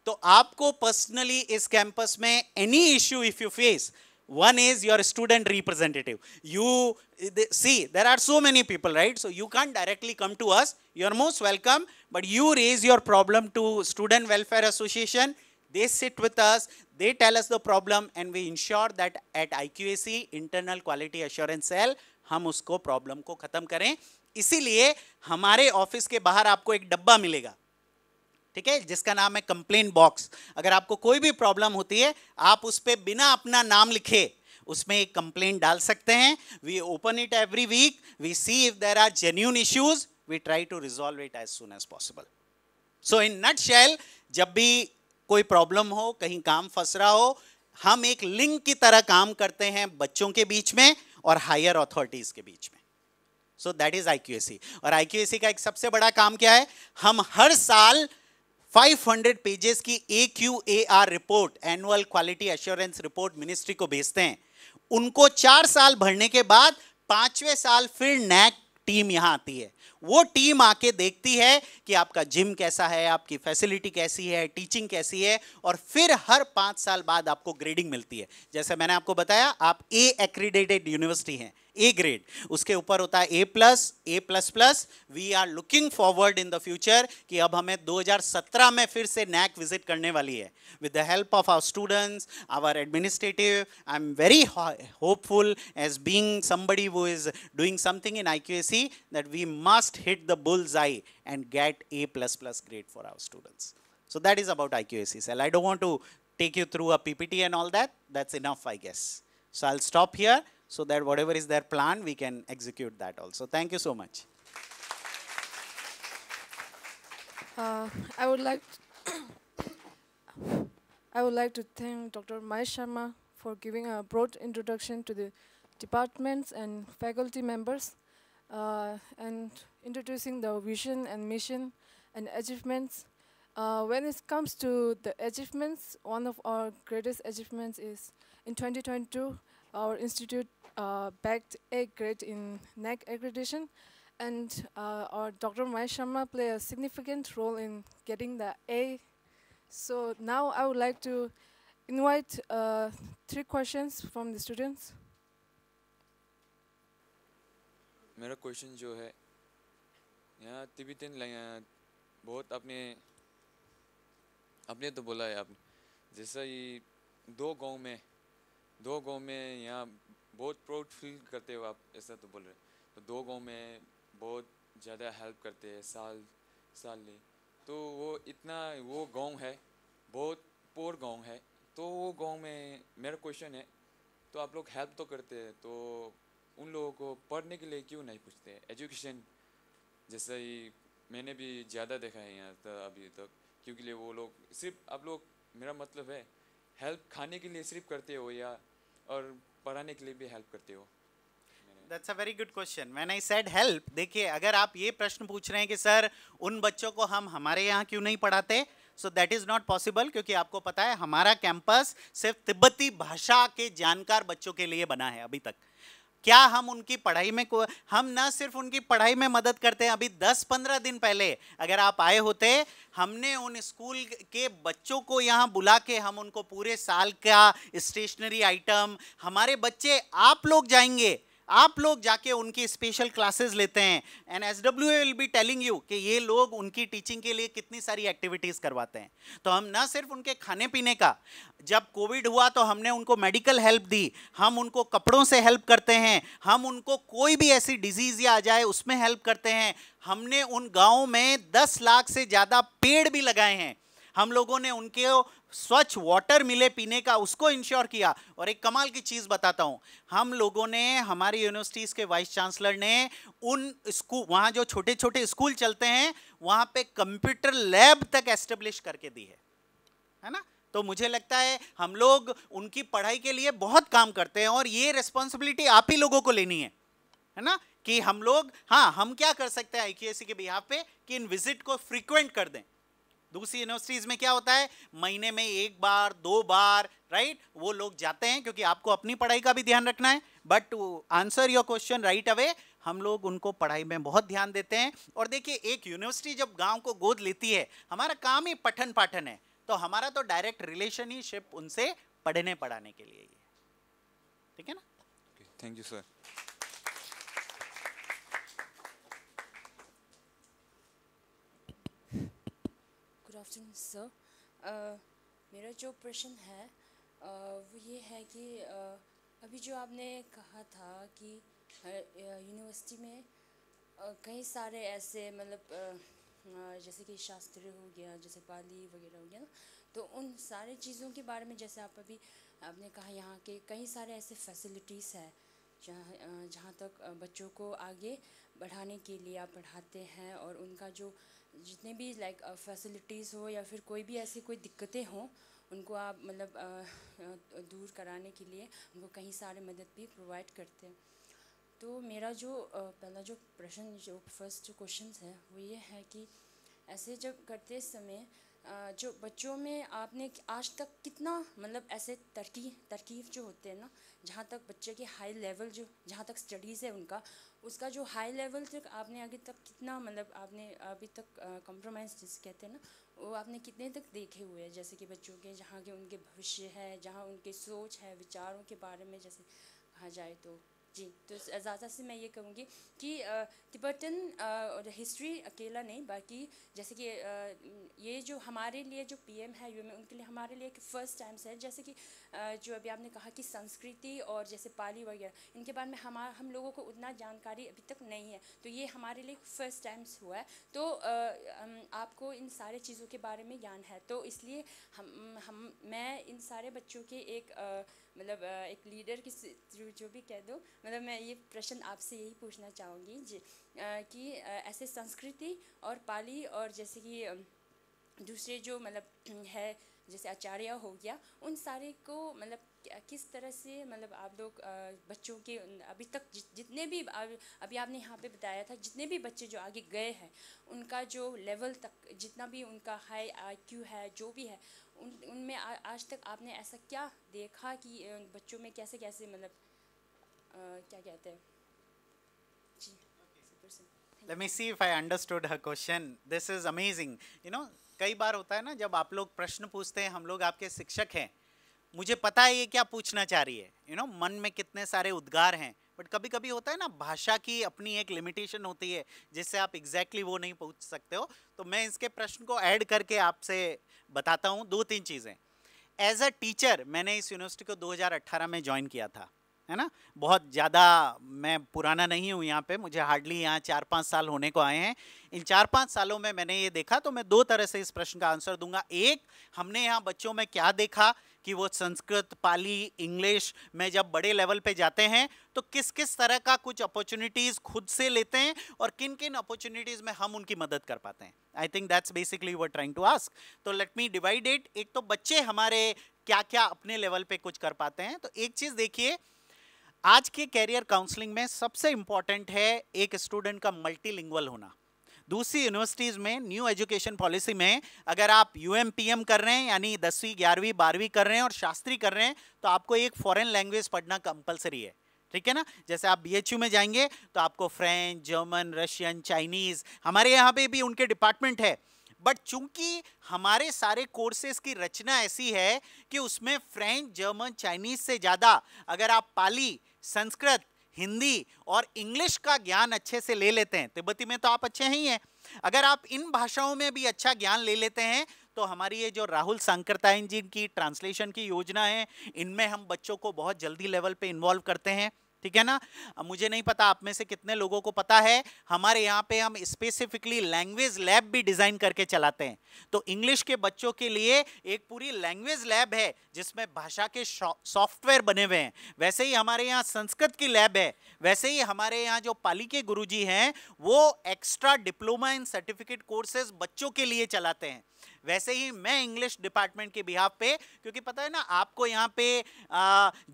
तो आपको personally इस campus में any issue if you face One is your student representative. You they, see, there are so many people, right? So you can't directly come to us. you are most welcome, but you raise your problem to Student Welfare Association. They sit with us, they tell us the problem, and we ensure that at IQAC, Internal Quality Assurance Cell, hum usko problem ko khatam kare इसीलिए hamare office ke bahar aapko ek dabba milega ठीक है जिसका नाम है complain box अगर आपको कोई भी प्रॉब्लम होती है आप उस पर बिना अपना नाम लिखे उसमें एक कंप्लेन डाल सकते हैं we open it every week we see if there are genuine issues we try to resolve it as soon as possible so in nutshell जब भी कोई प्रॉब्लम हो कहीं काम फंस रहा हो हम एक लिंक की तरह काम करते हैं बच्चों के बीच में और हायर अथॉरिटीज के बीच में सो दैट इज आई और आई का एक सबसे बड़ा काम क्या है हम हर साल 500 पेजेस की A Q A R report annual quality assurance report ministry को भेजते हैं उनको चार साल भरने के बाद पांचवें साल फिर नैक टीम यहाँ आती है वो टीम आके देखती है कि आपका जिम कैसा है आपकी फैसिलिटी कैसी है टीचिंग कैसी है और फिर हर पांच साल बाद आपको ग्रेडिंग मिलती है जैसे मैंने आपको बताया आप ए एक्रीडेटेड यूनिवर्सिटी हैं ए ग्रेड उसके ऊपर होता है A plus A plus plus we are looking forward in the future कि अब हमें 2017 में फिर से नैक विजिट करने वाली है with the help of our students our administrative I am very hopeful as being somebody who is doing something in I that we must hit the bulls eye and get A plus plus grade for our students so that is about I Q S cell I don't take you through a ppt and all that that's enough i guess so i'll stop here so that whatever is their plan, we can execute that also. Thank you so much. Uh, I would like I would like to thank Dr. Mai Sharma for giving a broad introduction to the departments and faculty members uh, and introducing the vision and mission and achievements. Uh, when it comes to the achievements, one of our greatest achievements is in 2022, our institute uh, bagged A grade in NAC accreditation, and uh, our Dr. Mahesh Sharma played a significant role in getting the A. So now I would like to invite uh, three questions from the students. My question, जो है यहाँ Tibetan बहुत अपने, अपने तो बोला है आपने जैसा ये दो गांव में दो गांव में यहाँ बहुत प्राउड फील करते हो आप ऐसा तो बोल रहे तो दो गाँव में बहुत ज़्यादा हेल्प करते हैं साल साल ले तो वो इतना वो गाँव है बहुत पोर गाँव है तो वो गाँव में मेरा क्वेश्चन है तो आप लोग हेल्प तो करते हैं तो उन लोगों को पढ़ने के लिए क्यों नहीं पूछते एजुकेशन जैसे ही मैंने भी ज़्यादा देखा है यहाँ तक अभी तक क्योंकि लिए वो लोग सिर्फ आप लोग मेरा मतलब है हेल्प खाने के लिए सिर्फ करते हो या और पढ़ाने के लिए भी हेल्प करते हो that's a very good question man I said help देखिए अगर आप ये प्रश्न पूछ रहे हैं कि सर उन बच्चों को हम हमारे यहाँ क्यों नहीं पढ़ाते so that is not possible क्योंकि आपको पता है हमारा कैंपस सिर्फ तिब्बती भाषा के जानकार बच्चों के लिए बना है अभी तक क्या हम उनकी पढ़ाई में को हम ना सिर्फ उनकी पढ़ाई में मदद करते हैं अभी 10-15 दिन पहले अगर आप आए होते हमने उन स्कूल के बच्चों को यहाँ बुला के हम उनको पूरे साल का स्टेशनरी आइटम हमारे बच्चे आप लोग जाएंगे आप लोग जाके उनकी स्पेशल क्लासेस लेते हैं and S W will be telling you कि ये लोग उनकी टीचिंग के लिए कितनी सारी एक्टिविटीज़ करवाते हैं तो हम ना सिर्फ उनके खाने पीने का जब कोविड हुआ तो हमने उनको मेडिकल हेल्प दी हम उनको कपड़ों से हेल्प करते हैं हम उनको कोई भी ऐसी डिजीज़ या आ जाए उसमें हेल्प करते हैं हमने उन गाँव में दस लाख से ज़्यादा पेड़ भी लगाए हैं हम लोगों ने उनके स्वच्छ वाटर मिले पीने का उसको इंश्योर किया और एक कमाल की चीज़ बताता हूँ हम लोगों ने हमारी यूनिवर्सिटीज़ के वाइस चांसलर ने उन स्कूल वहाँ जो छोटे छोटे स्कूल चलते हैं वहाँ पे कंप्यूटर लैब तक एस्टेब्लिश करके दी है है ना तो मुझे लगता है हम लोग उनकी पढ़ाई के लिए बहुत काम करते हैं और ये रिस्पॉन्सिबिलिटी आप ही लोगों को लेनी है है ना कि हम लोग हाँ हम क्या कर सकते हैं आई के बिहाफ पे कि इन विजिट को फ्रीक्वेंट कर दें दूसरी यूनिवर्सिटीज में क्या होता है महीने में एक बार दो बार राइट right? वो लोग जाते हैं क्योंकि आपको अपनी पढ़ाई का भी ध्यान रखना है but answer your question right away हम लोग उनको पढ़ाई में बहुत ध्यान देते हैं और देखिए एक यूनिवर्सिटी जब गांव को गोद लेती है हमारा काम ही पठन पाठन है तो हमारा तो डायरेक्ट रिलेशन रिलेशनशिप उनसे पढ़ने पढ़ाने के लिए ही है ठीक है ना thank you sir afternoon sir uh, मेरा जो प्रश्न है uh, वो ये है कि uh, अभी जो आपने कहा था कि यूनिवर्सिटी में कई सारे ऐसे मतलब जैसे कि शास्त्र हो गया जैसे पाली वगैरह हो गया ना तो उन सारे चीज़ों के बारे में जैसे आप अभी आपने कहा यहाँ के कई सारे ऐसे फैसिलिटीज़ है जहाँ जहाँ तक बच्चों को आगे बढ़ाने के लिए आप पढ़ाते हैं और उनका जो जितने भी लाइक फैसिलिटीज़ uh, हो या फिर कोई भी ऐसी कोई दिक्कतें हों उनको आप मतलब uh, uh, दूर कराने के लिए उनको कहीं सारे मदद भी प्रोवाइड करते हैं तो मेरा जो पहला जो प्रश्न जो फर्स्ट क्वेश्चन है वो ये है कि ऐसे जब करते समय जो बच्चों में आपने आज तक कितना मतलब ऐसे तरकी तरकीब जो होते हैं ना जहाँ तक बच्चे के हाई लेवल जो जहाँ तक स्टडीज़ है उनका उसका जो हाई लेवल तक आपने अभी तक कितना मतलब आपने अभी तक कॉम्प्रोमाइज़ जिस कहते हैं ना वो आपने कितने तक देखे हुए हैं जैसे कि बच्चों के जहाँ के उनके भविष्य है जहाँ उनके सोच है विचारों के बारे में जैसे कहा जाए तो जी तो ज़्यादा से मैं ये कहूँगी कि तिब्बतन हिस्ट्री अकेला नहीं बाकी जैसे कि ये जो हमारे लिए जो पीएम है यू उनके लिए हमारे लिए एक फ़र्स्ट टाइम्स है जैसे कि जो अभी आपने कहा कि संस्कृति और जैसे पाली वगैरह इनके बारे में हम हम लोगों को उतना जानकारी अभी तक नहीं है तो ये हमारे लिए फ़र्स्ट टाइम्स हुआ है तो आपको इन सारे चीज़ों के बारे में ज्ञान है तो इसलिए हम हम मैं इन सारे बच्चों के एक मतलब एक लीडर की जो भी कह दो मतलब मैं ये प्रश्न आपसे यही पूछना चाहूँगी जी कि ऐसे संस्कृति और पाली और जैसे कि दूसरे जो मतलब है जैसे आचार्य हो गया उन सारे को मतलब किस तरह से मतलब आप लोग बच्चों के अभी तक जितने भी अभी आपने यहाँ पे बताया था जितने भी बच्चे जो आगे गए हैं उनका जो लेवल तक जितना भी उनका हाई क्यू है जो भी है उन उनमें आज तक आपने ऐसा क्या देखा कि बच्चों में कैसे कैसे मतलब क्या कहते हैं जी Let me see if I understood her question. This is amazing. You know, कई बार होता है ना जब आप लोग प्रश्न पूछते हैं हम लोग आपके शिक्षक हैं मुझे पता है ये क्या पूछना चाह रही है यू you नो know, मन में कितने सारे उद्गार हैं बट कभी कभी होता है ना भाषा की अपनी एक लिमिटेशन होती है जिससे आप एग्जैक्टली exactly वो नहीं पूछ सकते हो तो मैं इसके प्रश्न को ऐड करके आपसे बताता हूँ दो तीन चीज़ें एज अ टीचर मैंने इस यूनिवर्सिटी को 2018 में ज्वाइन किया था है ना बहुत ज़्यादा मैं पुराना नहीं हूँ यहाँ पे मुझे हार्डली यहाँ चार पाँच साल होने को आए हैं इन चार पाँच सालों में मैंने ये देखा तो मैं दो तरह से इस प्रश्न का आंसर दूंगा एक हमने यहाँ बच्चों में क्या देखा कि वो संस्कृत पाली इंग्लिश में जब बड़े लेवल पे जाते हैं तो किस किस तरह का कुछ अपॉर्चुनिटीज़ खुद से लेते हैं और किन किन अपॉर्चुनिटीज़ में हम उनकी मदद कर पाते हैं I think that's basically we're trying to ask तो लेट मी डिवाइड इट एक तो बच्चे हमारे क्या क्या अपने लेवल पे कुछ कर पाते हैं तो एक चीज़ देखिए आज के कैरियर काउंसलिंग में सबसे इंपॉर्टेंट है एक स्टूडेंट का मल्टी होना दूसरी यूनिवर्सिटीज़ में न्यू एजुकेशन पॉलिसी में अगर आप यू कर रहे हैं यानी दसवीं ग्यारहवीं बारहवीं कर रहे हैं और शास्त्री कर रहे हैं तो आपको एक फॉरेन लैंग्वेज पढ़ना कंपलसरी है ठीक है ना जैसे आप यू में जाएंगे तो आपको फ्रेंच जर्मन रशियन चाइनीज़ हमारे यहाँ पे भी उनके डिपार्टमेंट है बट चूंकि हमारे सारे कोर्सेज की रचना ऐसी है कि उसमें फ्रेंच जर्मन चाइनीज से ज़्यादा अगर आप पाली संस्कृत हिंदी और इंग्लिश का ज्ञान अच्छे से ले लेते हैं तिब्बती में तो आप अच्छे ही हैं अगर आप इन भाषाओं में भी अच्छा ज्ञान ले लेते हैं तो हमारी ये जो राहुल सांकरताइन जी की ट्रांसलेशन की योजना है इनमें हम बच्चों को बहुत जल्दी लेवल पे इन्वॉल्व करते हैं ठीक है ना मुझे नहीं पता आप में से कितने लोगों को पता है हमारे यहाँ पे हम स्पेसिफिकली लैंग्वेज लैब भी डिज़ाइन करके चलाते हैं तो इंग्लिश के बच्चों के लिए एक पूरी लैंग्वेज लैब है जिसमें भाषा के सॉफ्टवेयर बने हुए हैं वैसे ही हमारे यहाँ संस्कृत की लैब है वैसे ही हमारे यहाँ जो पाली के गुरु हैं वो extra diploma in certificate courses बच्चों के लिए चलाते हैं वैसे ही मैं इंग्लिश डिपार्टमेंट के बिहाफ पे क्योंकि पता है ना आपको यहाँ पे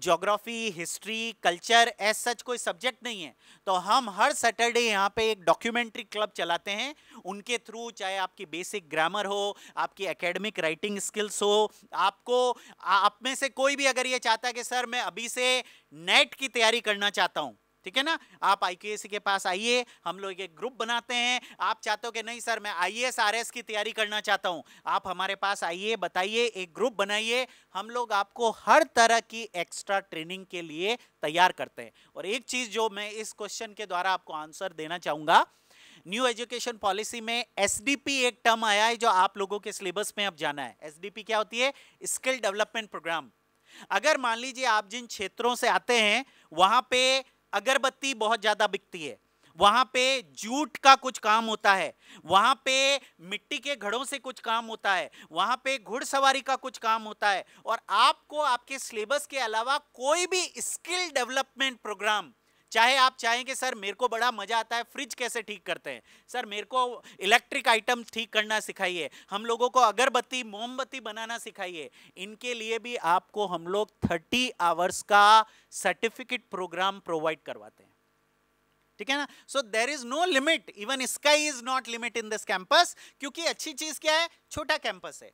geography history culture as such कोई सब्जेक्ट नहीं है तो हम हर सैटरडे यहाँ पे एक डॉक्यूमेंट्री क्लब चलाते हैं उनके थ्रू चाहे आपकी बेसिक ग्रामर हो आपकी एकेडमिक राइटिंग स्किल्स हो आपको आप में से कोई भी अगर ये चाहता है कि सर मैं अभी से नेट की तैयारी करना चाहता हूँ ठीक है ना आप आई के पास आइए हम लोग एक ग्रुप बनाते हैं आप चाहते हो कि नहीं सर मैं आई एस की तैयारी करना चाहता हूँ आप हमारे पास आइए बताइए एक ग्रुप बनाइए हम लोग आपको हर तरह की एक्स्ट्रा ट्रेनिंग के लिए तैयार करते हैं और एक चीज़ जो मैं इस क्वेश्चन के द्वारा आपको आंसर देना चाहूंगा न्यू एजुकेशन पॉलिसी में एसडीपी एक टर्म आया है जो आप लोगों के सिलेबस में अब जाना है पी क्या होती है स्किल डेवलपमेंट प्रोग्राम अगर मान लीजिए आप जिन क्षेत्रों से आते हैं वहां पे अगरबत्ती बहुत ज़्यादा बिकती है वहाँ पे जूट का कुछ काम होता है वहाँ पे मिट्टी के घड़ों से कुछ काम होता है वहाँ पे घुड़सवारी का कुछ काम होता है और आपको आपके सिलेबस के अलावा कोई भी स्किल डेवलपमेंट प्रोग्राम चाहे आप चाहें कि सर मेरे को बड़ा मज़ा आता है फ्रिज कैसे ठीक करते हैं सर मेरे को इलेक्ट्रिक आइटम ठीक करना सिखाइए हम लोगों को अगरबत्ती मोमबत्ती बनाना सिखाइए इनके लिए भी आपको हम लोग थर्टी आवर्स का सर्टिफिकेट प्रोग्राम प्रोवाइड करवाते हैं ठीक है ना so there is no limit even sky is not limit in this campus क्योंकि अच्छी चीज क्या है छोटा कैंपस है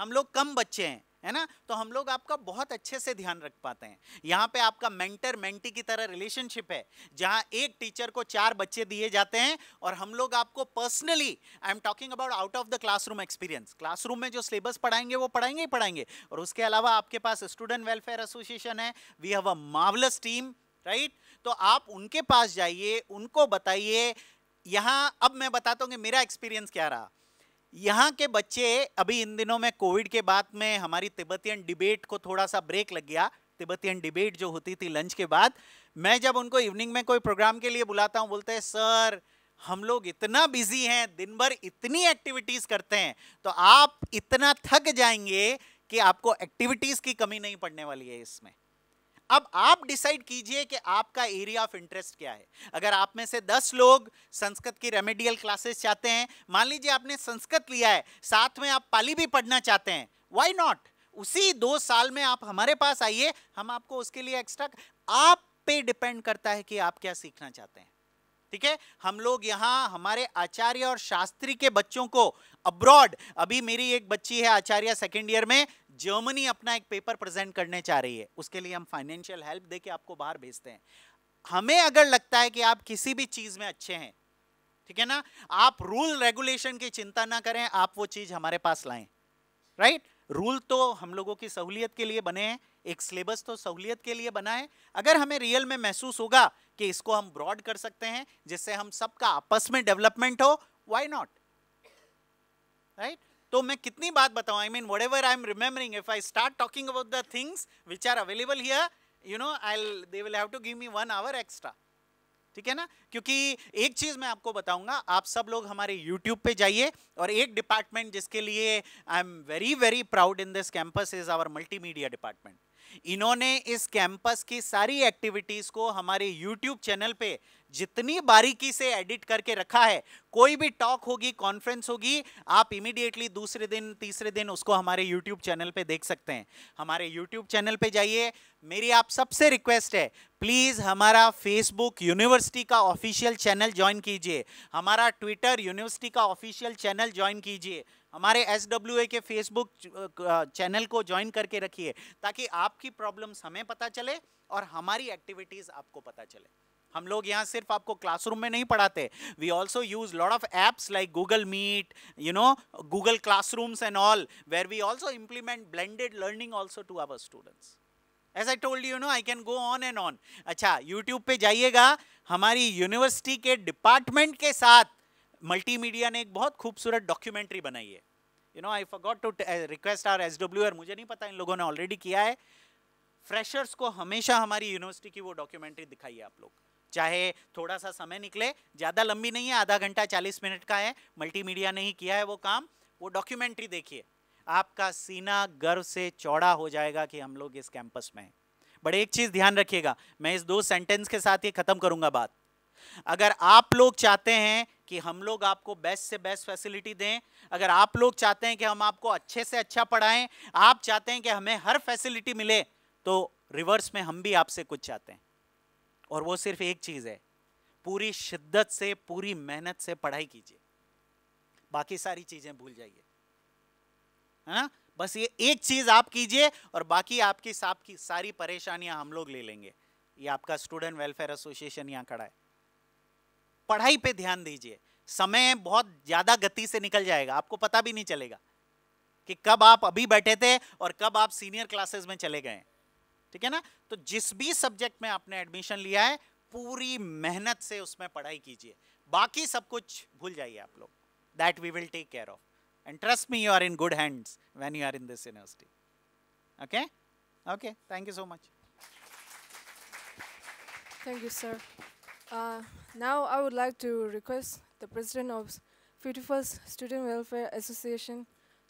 हम लोग कम बच्चे हैं है ना तो हम लोग आपका बहुत अच्छे से ध्यान रख पाते हैं यहाँ पे आपका मेंटर मेंटी की तरह रिलेशनशिप है जहाँ एक टीचर को चार बच्चे दिए जाते हैं और हम लोग आपको personally I am talking about out of the classroom experience classroom में जो सिलेबस पढ़ाएंगे वो पढ़ाएंगे ही पढ़ाएंगे और उसके अलावा आपके पास स्टूडेंट वेलफेयर एसोसिएशन है we have a marvellous team right तो आप उनके पास जाइए उनको बताइए यहाँ अब मैं बताता हूँ कि मेरा एक्सपीरियंस क्या रहा यहाँ के बच्चे अभी इन दिनों में कोविड के बाद में हमारी तिब्बतियन डिबेट को थोड़ा सा ब्रेक लग गया तिब्बतियन डिबेट जो होती थी लंच के बाद मैं जब उनको इवनिंग में कोई प्रोग्राम के लिए बुलाता हूँ बोलते हैं सर हम लोग इतना बिजी हैं दिन भर इतनी एक्टिविटीज़ करते हैं तो आप इतना थक जाएंगे कि आपको एक्टिविटीज़ की कमी नहीं पड़ने वाली है इसमें अब आप डिसाइड कीजिए कि आपका एरिया ऑफ इंटरेस्ट क्या है अगर आप में से दस लोग संस्कृत की रेमेडियल क्लासेस चाहते हैं मान लीजिए आपने संस्कृत लिया है साथ में आप पाली भी पढ़ना चाहते हैं वाई नॉट उसी दो साल में आप हमारे पास आइए हम आपको उसके लिए एक्स्ट्रा आप पे डिपेंड करता है कि आप क्या सीखना चाहते हैं ठीक है हम लोग यहाँ हमारे आचार्य और शास्त्री के बच्चों को अब्रॉड अभी मेरी एक बच्ची है आचार्य सेकेंड ईयर में जर्मनी अपना एक पेपर प्रेजेंट करने चाह रही है उसके लिए हम फाइनेंशियल हेल्प दे के आपको बाहर भेजते हैं हमें अगर लगता है कि आप किसी भी चीज़ में अच्छे हैं ठीक है ना आप रूल रेगुलेशन की चिंता ना करें आप वो चीज़ हमारे पास लाएं राइट रूल तो हम लोगों की सहूलियत के लिए बने हैं एक सिलेबस तो सहूलियत के लिए बना है अगर हमें रियल में महसूस होगा कि इसको हम ब्रॉड कर सकते हैं जिससे हम सबका आपस में डेवलपमेंट हो वाई नॉट राइट तो मैं कितनी बात बताऊँ I mean whatever I am remembering if I start talking about the things which are available here you know I they will have to give me one hour extra ठीक है ना क्योंकि एक चीज मैं आपको बताऊंगा आप सब लोग हमारे YouTube पे जाइए और एक डिपार्टमेंट जिसके लिए I am very very proud in this campus is our multimedia department इन्होंने इस कैंपस की सारी एक्टिविटीज़ को हमारे YouTube चैनल पे जितनी बारीकी से एडिट करके रखा है कोई भी टॉक होगी कॉन्फ्रेंस होगी आप इमीडिएटली दूसरे दिन तीसरे दिन उसको हमारे यूट्यूब चैनल पे देख सकते हैं हमारे यूट्यूब चैनल पे जाइए मेरी आप सबसे रिक्वेस्ट है प्लीज़ हमारा फेसबुक यूनिवर्सिटी का ऑफिशियल चैनल ज्वाइन कीजिए हमारा ट्विटर यूनिवर्सिटी का ऑफिशियल चैनल ज्वाइन कीजिए हमारे एस के फेसबुक चैनल को ज्वाइन करके रखिए ताकि आपकी प्रॉब्लम्स हमें पता चले और हमारी एक्टिविटीज़ आपको पता चले हम लोग यहाँ सिर्फ आपको क्लासरूम में नहीं पढ़ाते we also use lot of apps like Google Meet you know Google classrooms and all where we also implement blended learning also to our students as I told you know I can go on and on अच्छा YouTube पे जाइएगा हमारी university के department के साथ multimedia ने एक बहुत खूबसूरत डॉक्यूमेंट्री बनाई है you know I forgot to request R S W R मुझे नहीं पता इन लोगों ने ऑलरेडी किया है फ्रेशर्स को हमेशा हमारी यूनिवर्सिटी की वो डॉक्यूमेंट्री दिखाई है आप लोग चाहे थोड़ा सा समय निकले ज़्यादा लंबी नहीं है आधा घंटा चालीस मिनट का है मल्टीमीडिया ने ही किया है वो काम वो डॉक्यूमेंट्री देखिए आपका सीना गर्व से चौड़ा हो जाएगा कि हम लोग इस कैंपस में बट एक चीज़ ध्यान रखिएगा मैं इस दो सेंटेंस के साथ ही ख़त्म करूंगा बात अगर आप लोग चाहते हैं कि हम लोग आपको बेस्ट से बेस्ट फैसिलिटी दें अगर आप लोग चाहते हैं कि हम आपको अच्छे से अच्छा पढ़ाएं आप चाहते हैं कि हमें हर फैसिलिटी मिले तो रिवर्स में हम भी आपसे कुछ चाहते हैं और वो सिर्फ एक चीज़ है पूरी शिद्दत से पूरी मेहनत से पढ़ाई कीजिए बाकी सारी चीज़ें भूल जाइए है हाँ? ना बस ये एक चीज़ आप कीजिए और बाकी आपकी साफ की सारी परेशानियां हम लोग ले लेंगे ये आपका स्टूडेंट वेलफेयर एसोसिएशन यहाँ खड़ा है पढ़ाई पे ध्यान दीजिए समय बहुत ज़्यादा गति से निकल जाएगा आपको पता भी नहीं चलेगा कि कब आप अभी बैठे थे और कब आप सीनियर क्लासेस में चले गए ठीक है ना तो जिस भी सब्जेक्ट में आपने एडमिशन लिया है पूरी मेहनत से उसमें पढ़ाई कीजिए बाकी सब कुछ भूल जाइए आप लोग that we will take care of and trust me you are in good hands when you are in this university okay okay thank you so much Thank you, sir. Uh, now I would like to request the president of 51st Student Welfare Association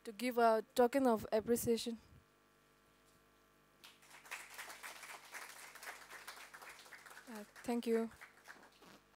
to give a token of appreciation. Thank you.